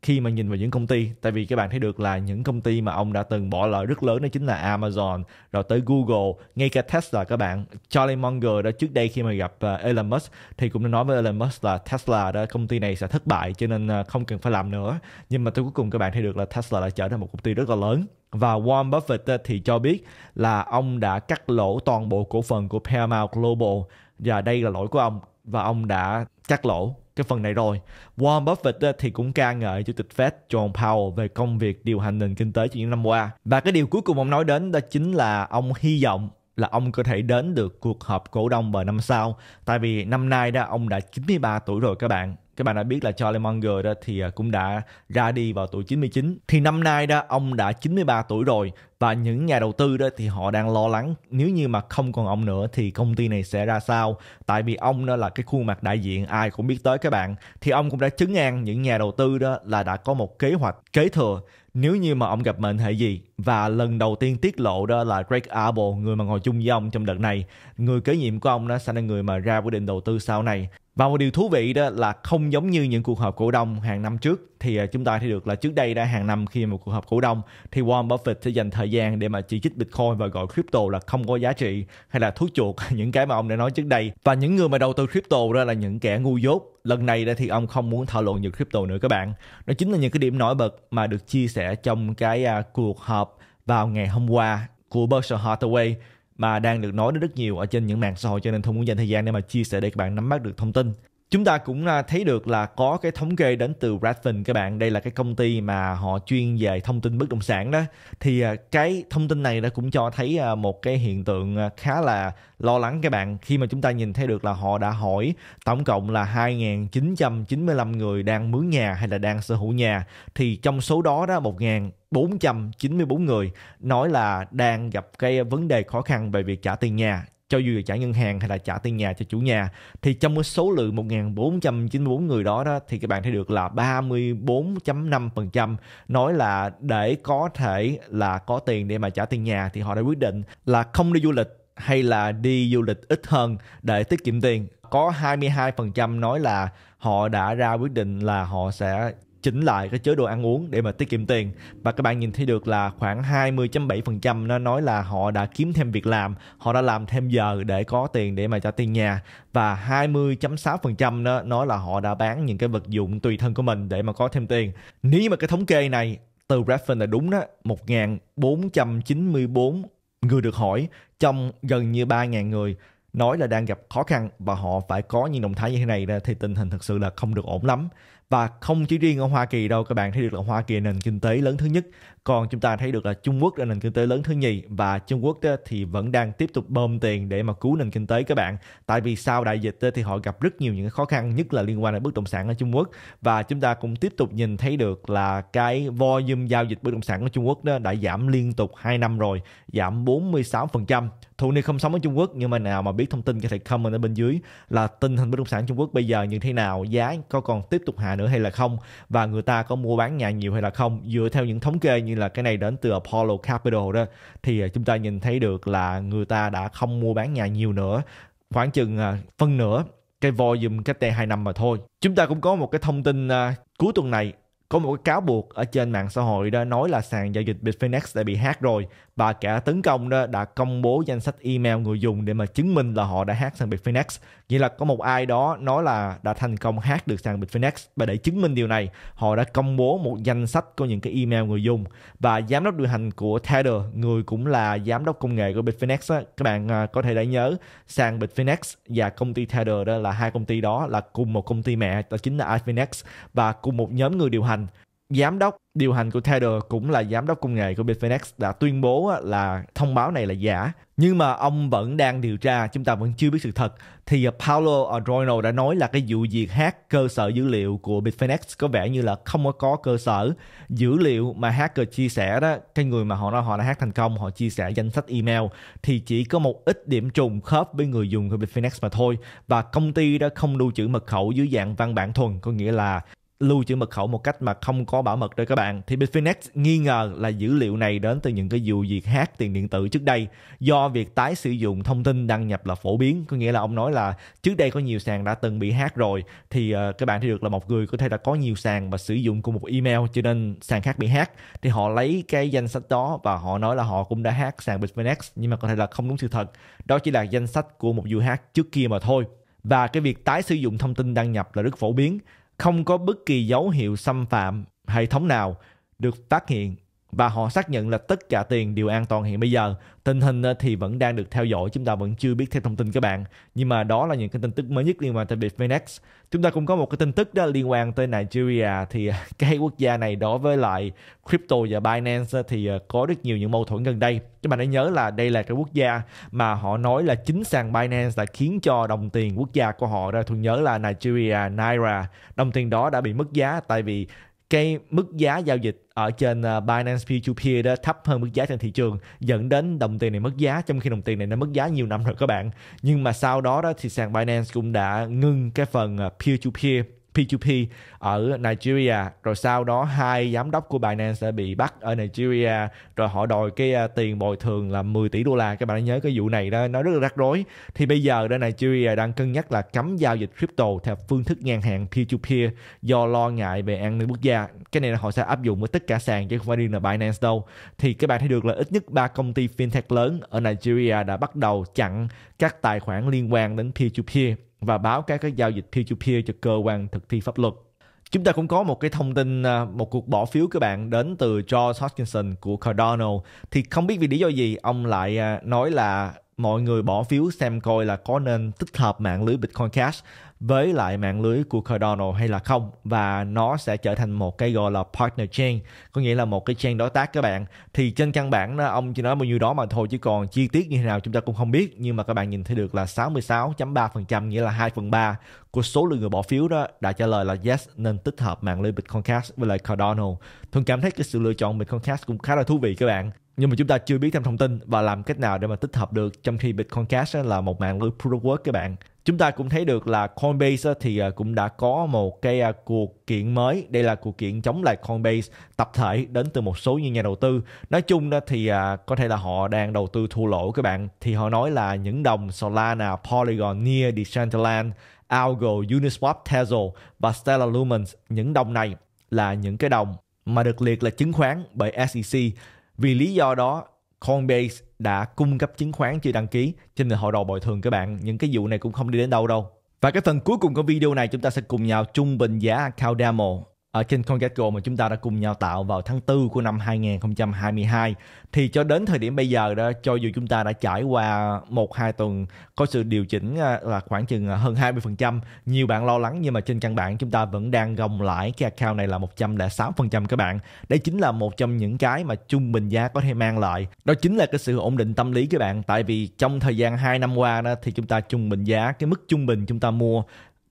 khi mà nhìn vào những công ty tại vì các bạn thấy được là những công ty mà ông đã từng bỏ lỡ rất lớn đó chính là Amazon rồi tới Google ngay cả Tesla các bạn Charlie Munger đó trước đây khi mà gặp uh, Elon Musk thì cũng đã nói với Elon Musk là Tesla đó công ty này sẽ thất bại cho nên uh, không cần phải làm nữa nhưng mà tôi cuối cùng các bạn thấy được là Tesla đã trở thành một công ty rất là lớn và Warren Buffett thì cho biết là ông đã cắt lỗ toàn bộ cổ phần của Paramount Global và đây là lỗi của ông và ông đã cắt lỗ cái phần này rồi. Warren Buffett thì cũng ca ngợi chủ tịch Fed John Powell về công việc điều hành nền kinh tế trong những năm qua. Và cái điều cuối cùng ông nói đến đó chính là ông hy vọng là ông có thể đến được cuộc họp cổ đông vào năm sau. Tại vì năm nay đó ông đã 93 tuổi rồi các bạn. Các bạn đã biết là Charlie Munger đó thì à, cũng đã ra đi vào tuổi 99. Thì năm nay đó ông đã 93 tuổi rồi và những nhà đầu tư đó thì họ đang lo lắng nếu như mà không còn ông nữa thì công ty này sẽ ra sao tại vì ông đó là cái khuôn mặt đại diện ai cũng biết tới các bạn thì ông cũng đã chứng an những nhà đầu tư đó là đã có một kế hoạch kế thừa nếu như mà ông gặp mệnh hệ gì và lần đầu tiên tiết lộ đó là Greg Abel người mà ngồi chung với ông trong đợt này người kế nhiệm của ông đó sẽ là người mà ra quyết định đầu tư sau này và một điều thú vị đó là không giống như những cuộc họp cổ đông hàng năm trước thì à, chúng ta thấy được là trước đây đã hàng năm khi một cuộc họp cổ đông thì Warren Buffett sẽ dành thời gian để mà chỉ trích Bitcoin và gọi crypto là không có giá trị hay là thuốc chuột *laughs* những cái mà ông đã nói trước đây và những người mà đầu tư crypto đó là những kẻ ngu dốt lần này thì ông không muốn thảo luận về crypto nữa các bạn đó chính là những cái điểm nổi bật mà được chia sẻ trong cái à, cuộc họp vào ngày hôm qua của Berkshire Hathaway mà đang được nói đến rất nhiều ở trên những mạng xã hội cho nên thông muốn dành thời gian để mà chia sẻ để các bạn nắm bắt được thông tin chúng ta cũng à, thấy được là có cái thống kê đến từ Redfin các bạn đây là cái công ty mà họ chuyên về thông tin bất động sản đó thì à, cái thông tin này đã cũng cho thấy à, một cái hiện tượng khá là lo lắng các bạn khi mà chúng ta nhìn thấy được là họ đã hỏi tổng cộng là 2.995 người đang mướn nhà hay là đang sở hữu nhà thì trong số đó đó 1.494 người nói là đang gặp cái vấn đề khó khăn về việc trả tiền nhà cho dù là trả ngân hàng hay là trả tiền nhà cho chủ nhà thì trong cái số lượng 1.494 người đó đó thì các bạn thấy được là 34.5% nói là để có thể là có tiền để mà trả tiền nhà thì họ đã quyết định là không đi du lịch hay là đi du lịch ít hơn để tiết kiệm tiền có 22% nói là họ đã ra quyết định là họ sẽ chỉnh lại cái chế độ ăn uống để mà tiết kiệm tiền và các bạn nhìn thấy được là khoảng 20.7% nó nói là họ đã kiếm thêm việc làm, họ đã làm thêm giờ để có tiền để mà trả tiền nhà và 20.6% nó nói là họ đã bán những cái vật dụng tùy thân của mình để mà có thêm tiền. Nếu mà cái thống kê này từ Redfin là đúng đó, 1.494 người được hỏi trong gần như 3.000 người nói là đang gặp khó khăn và họ phải có những động thái như thế này thì tình hình thực sự là không được ổn lắm và không chỉ riêng ở Hoa Kỳ đâu các bạn thấy được là Hoa Kỳ nền kinh tế lớn thứ nhất còn chúng ta thấy được là Trung Quốc là nền kinh tế lớn thứ nhì và Trung Quốc thì vẫn đang tiếp tục bơm tiền để mà cứu nền kinh tế các bạn tại vì sau đại dịch thì họ gặp rất nhiều những khó khăn nhất là liên quan đến bất động sản ở Trung Quốc và chúng ta cũng tiếp tục nhìn thấy được là cái volume giao dịch bất động sản ở Trung Quốc đó đã giảm liên tục 2 năm rồi giảm 46% Thu Ni không sống ở Trung Quốc nhưng mà nào mà biết thông tin có thể comment ở bên dưới là tình hình bất động sản Trung Quốc bây giờ như thế nào, giá có còn tiếp tục hạ nữa hay là không và người ta có mua bán nhà nhiều hay là không dựa theo những thống kê như là cái này đến từ Apollo Capital đó thì à, chúng ta nhìn thấy được là người ta đã không mua bán nhà nhiều nữa khoảng chừng à, phân nửa cái volume cách đây 2 năm mà thôi. Chúng ta cũng có một cái thông tin à, cuối tuần này có một cái cáo buộc ở trên mạng xã hội đó nói là sàn giao dịch Bitfinex đã bị hack rồi và kẻ tấn công đó đã công bố danh sách email người dùng để mà chứng minh là họ đã hack sang biệt Phoenix. Nghĩa là có một ai đó nói là đã thành công hack được sang biệt Phoenix và để chứng minh điều này, họ đã công bố một danh sách của những cái email người dùng và giám đốc điều hành của Tether, người cũng là giám đốc công nghệ của Bitfinex á, các bạn à, có thể đã nhớ sang Bitfinex và công ty Tether đó là hai công ty đó là cùng một công ty mẹ đó chính là Bitfinex và cùng một nhóm người điều hành giám đốc điều hành của Tether cũng là giám đốc công nghệ của Bitfinex đã tuyên bố là thông báo này là giả nhưng mà ông vẫn đang điều tra chúng ta vẫn chưa biết sự thật thì à, Paolo Adorno đã nói là cái vụ việc hack cơ sở dữ liệu của Bitfinex có vẻ như là không có có cơ sở dữ liệu mà hacker chia sẻ đó cái người mà họ nói họ đã hack thành công họ chia sẻ danh sách email thì chỉ có một ít điểm trùng khớp với người dùng của Bitfinex mà thôi và công ty đã không lưu trữ mật khẩu dưới dạng văn bản thuần có nghĩa là lưu trữ mật khẩu một cách mà không có bảo mật rồi các bạn thì Bitfinex nghi ngờ là dữ liệu này đến từ những cái vụ việc hack tiền điện tử trước đây do việc tái sử dụng thông tin đăng nhập là phổ biến có nghĩa là ông nói là trước đây có nhiều sàn đã từng bị hack rồi thì uh, các bạn thấy được là một người có thể đã có nhiều sàn và sử dụng cùng một email cho nên sàn khác bị hack thì họ lấy cái danh sách đó và họ nói là họ cũng đã hack sàn Bitfinex nhưng mà có thể là không đúng sự thật đó chỉ là danh sách của một vụ hack trước kia mà thôi và cái việc tái sử dụng thông tin đăng nhập là rất phổ biến không có bất kỳ dấu hiệu xâm phạm hệ thống nào được phát hiện và họ xác nhận là tất cả tiền đều an toàn hiện bây giờ tình hình ờ, thì vẫn đang được theo dõi chúng ta vẫn chưa biết thêm thông tin các bạn nhưng mà đó là những cái tin tức mới nhất liên quan tới Bitfinex chúng ta cũng có một cái tin tức đó liên quan tới Nigeria thì ờ, *laughs* cái quốc gia này đối với lại crypto và Binance ờ, thì có rất nhiều những mâu thuẫn gần đây các bạn hãy nhớ là đây là cái quốc gia mà họ nói là chính sàn Binance đã khiến cho đồng tiền quốc gia của họ ra tôi nhớ là Nigeria Naira đồng tiền đó đã bị mất giá tại vì cái mức giá giao dịch ở trên ờ, Binance P2P đó thấp hơn mức giá trên thị trường dẫn đến đồng tiền này mất giá trong khi đồng tiền này nó mất giá nhiều năm rồi các bạn nhưng mà sau đó đó thì sàn Binance cũng đã ngưng cái phần p2p ờ, P2P ở Nigeria rồi sau đó hai giám đốc của Binance đã bị bắt ở Nigeria rồi họ đòi cái à, tiền bồi thường là 10 tỷ đô la các bạn nhớ cái vụ này đó nó rất là rắc rối thì bây giờ đó Nigeria đang cân nhắc là cấm giao dịch crypto theo phương thức ngang hàng P2P do lo ngại về an ninh quốc gia cái này là họ sẽ áp dụng với tất cả sàn chứ không phải riêng là Binance đâu thì các bạn thấy được là ít nhất ba công ty fintech lớn ở Nigeria đã bắt đầu chặn các tài khoản liên quan đến P2P và báo các cái giao dịch peer-to-peer cho cơ quan thực thi pháp luật. Chúng ta cũng có một cái thông tin, à, một cuộc bỏ phiếu các bạn đến từ George Hutchinson của Cardano. Thì không biết vì lý do gì, ông lại à, nói là mọi người bỏ phiếu xem coi là có nên tích hợp mạng lưới Bitcoin Cash với lại mạng lưới của Cardano hay là không và nó sẽ trở thành một cái gọi là partner chain có nghĩa là một cái chain đối tác các bạn thì trên căn bản ông chỉ nói bao nhiêu đó mà thôi chứ còn chi tiết như thế nào chúng ta cũng không biết nhưng mà các bạn nhìn thấy được là 66.3% nghĩa là 2 phần 3 của số lượng người bỏ phiếu đó đã trả lời là yes nên tích hợp mạng lưới Bitcoin Cash với lại Cardano. Thường cảm thấy cái sự lựa chọn Bitcoin Cash cũng khá là thú vị các bạn nhưng mà chúng ta chưa biết thêm thông tin và làm cách nào để mà tích hợp được trong khi Bitcoin Cash là một mạng lưới proof of work các bạn chúng ta cũng thấy được là Coinbase thì à, cũng đã có một cái à, cuộc kiện mới đây là cuộc kiện chống lại Coinbase tập thể đến từ một số những nhà đầu tư nói chung thì à, có thể là họ đang đầu tư thua lỗ các bạn thì họ nói là những đồng Solana, Polygon, Near, Decentraland, Algo, Uniswap, Tezos và Stellar Lumens những đồng này là những cái đồng mà được liệt là chứng khoán bởi SEC vì lý do đó Coinbase đã cung cấp chứng khoán chưa đăng ký cho nên họ đòi bồi thường các bạn những cái vụ này cũng không đi đến đâu đâu và cái phần cuối cùng của video này chúng ta sẽ cùng nhau trung bình giá account demo ở trên CONGECO mà chúng ta đã cùng nhau tạo vào tháng 4 của năm 2022 thì cho đến thời điểm bây giờ đó cho dù chúng ta đã trải qua một hai tuần có sự điều chỉnh à, là khoảng chừng à, hơn 20%, nhiều bạn lo lắng nhưng mà trên căn bản chúng ta vẫn đang gồng lãi cái account này là 106% các bạn. đấy chính là một trong những cái mà trung bình giá có thể mang lại. Đó chính là cái sự ổn định tâm lý các bạn tại vì trong thời gian 2 năm qua đó thì chúng ta trung bình giá cái mức trung bình chúng ta mua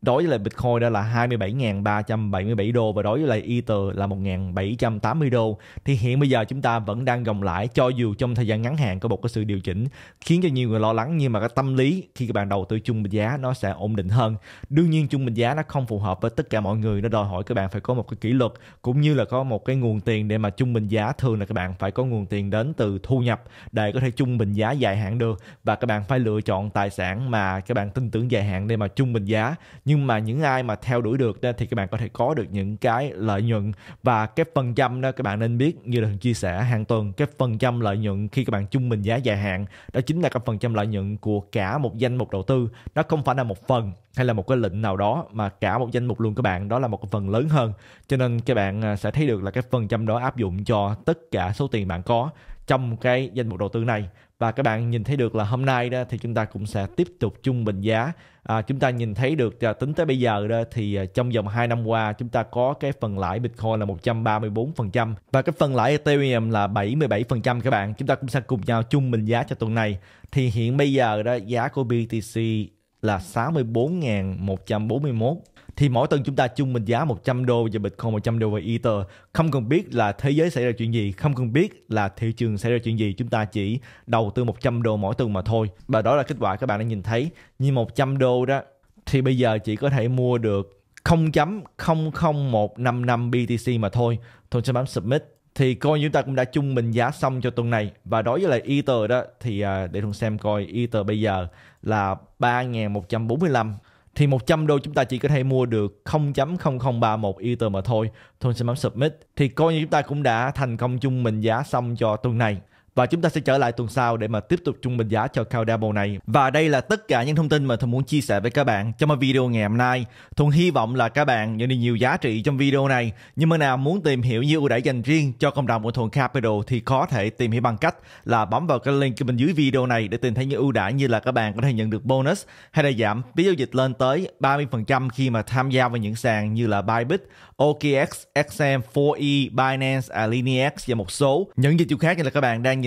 đối với lại Bitcoin đó là 27.377 đô và đối với lại Ether là 1.780 đô thì hiện bây giờ chúng ta vẫn đang gồng lãi cho dù trong thời gian ngắn hạn có một cái sự điều chỉnh khiến cho nhiều người lo lắng nhưng mà cái tâm lý khi các bạn đầu tư chung bình giá nó sẽ ổn định hơn đương nhiên chung bình giá nó không phù hợp với tất cả mọi người nó đòi hỏi các bạn phải có một cái kỷ luật cũng như là có một cái nguồn tiền để mà chung bình giá thường là các bạn phải có nguồn tiền đến từ thu nhập để có thể chung bình giá dài hạn được và các bạn phải lựa chọn tài sản mà các bạn tin tưởng dài hạn để mà chung bình giá nhưng mà những ai mà theo đuổi được thì các bạn có thể có được những cái lợi nhuận và cái phần trăm đó các bạn nên biết như là chia sẻ hàng tuần cái phần trăm lợi nhuận khi các bạn trung bình giá dài hạn đó chính là cái phần trăm lợi nhuận của cả một danh mục đầu tư nó không phải là một phần hay là một cái lệnh nào đó mà cả một danh mục luôn các bạn đó là một phần lớn hơn cho nên các bạn à, sẽ thấy được là cái phần trăm đó áp dụng cho tất cả số tiền bạn có trong cái danh mục đầu tư này và các bạn nhìn thấy được là hôm nay đó thì chúng ta cũng sẽ tiếp tục chung bình giá à, chúng ta nhìn thấy được à, tính tới bây giờ đó thì à, trong vòng 2 năm qua chúng ta có cái phần lãi Bitcoin là 134% và cái phần lãi Ethereum là 77% các bạn chúng ta cũng sẽ cùng nhau chung bình giá cho tuần này thì hiện bây giờ đó giá của BTC là 64.141 thì mỗi tuần chúng ta chung mình giá 100 đô và Bitcoin 100 đô và Ether không cần biết là thế giới xảy ra chuyện gì không cần biết là thị trường xảy ra chuyện gì chúng ta chỉ đầu tư 100 đô mỗi tuần mà thôi và đó là kết quả các bạn đã nhìn thấy như 100 đô đó thì bây giờ chỉ có thể mua được 0.00155 BTC mà thôi thôi sẽ bấm submit thì coi chúng ta cũng đã chung mình giá xong cho tuần này và đối với lại Ether đó thì à, để thường xem coi Ether bây giờ là 3.145 thì 100 đô chúng ta chỉ có thể mua được 0.0031 Ether mà thôi. Thôi sẽ bấm Submit. Thì coi như chúng ta cũng đã thành công chung mình giá xong cho tuần này và chúng ta sẽ trở lại tuần sau để mà tiếp tục trung bình giá cho cao này. Và đây là tất cả những thông tin mà Thuận muốn chia sẻ với các bạn trong video ngày hôm nay. Thuận hy vọng là các bạn nhận được nhiều giá trị trong video này. Nhưng mà nào muốn tìm hiểu nhiều ưu đãi dành riêng cho cộng đồng của Thuận Capital thì có thể tìm hiểu bằng cách là bấm vào cái link bên dưới video này để tìm thấy những ưu đãi như là các bạn có thể nhận được bonus hay là giảm phí giao dịch lên tới 30% khi mà tham gia vào những sàn như là Bybit, OKX, XM, 4E, Binance, Alinex và một số những dịch vụ khác như là các bạn đang nhìn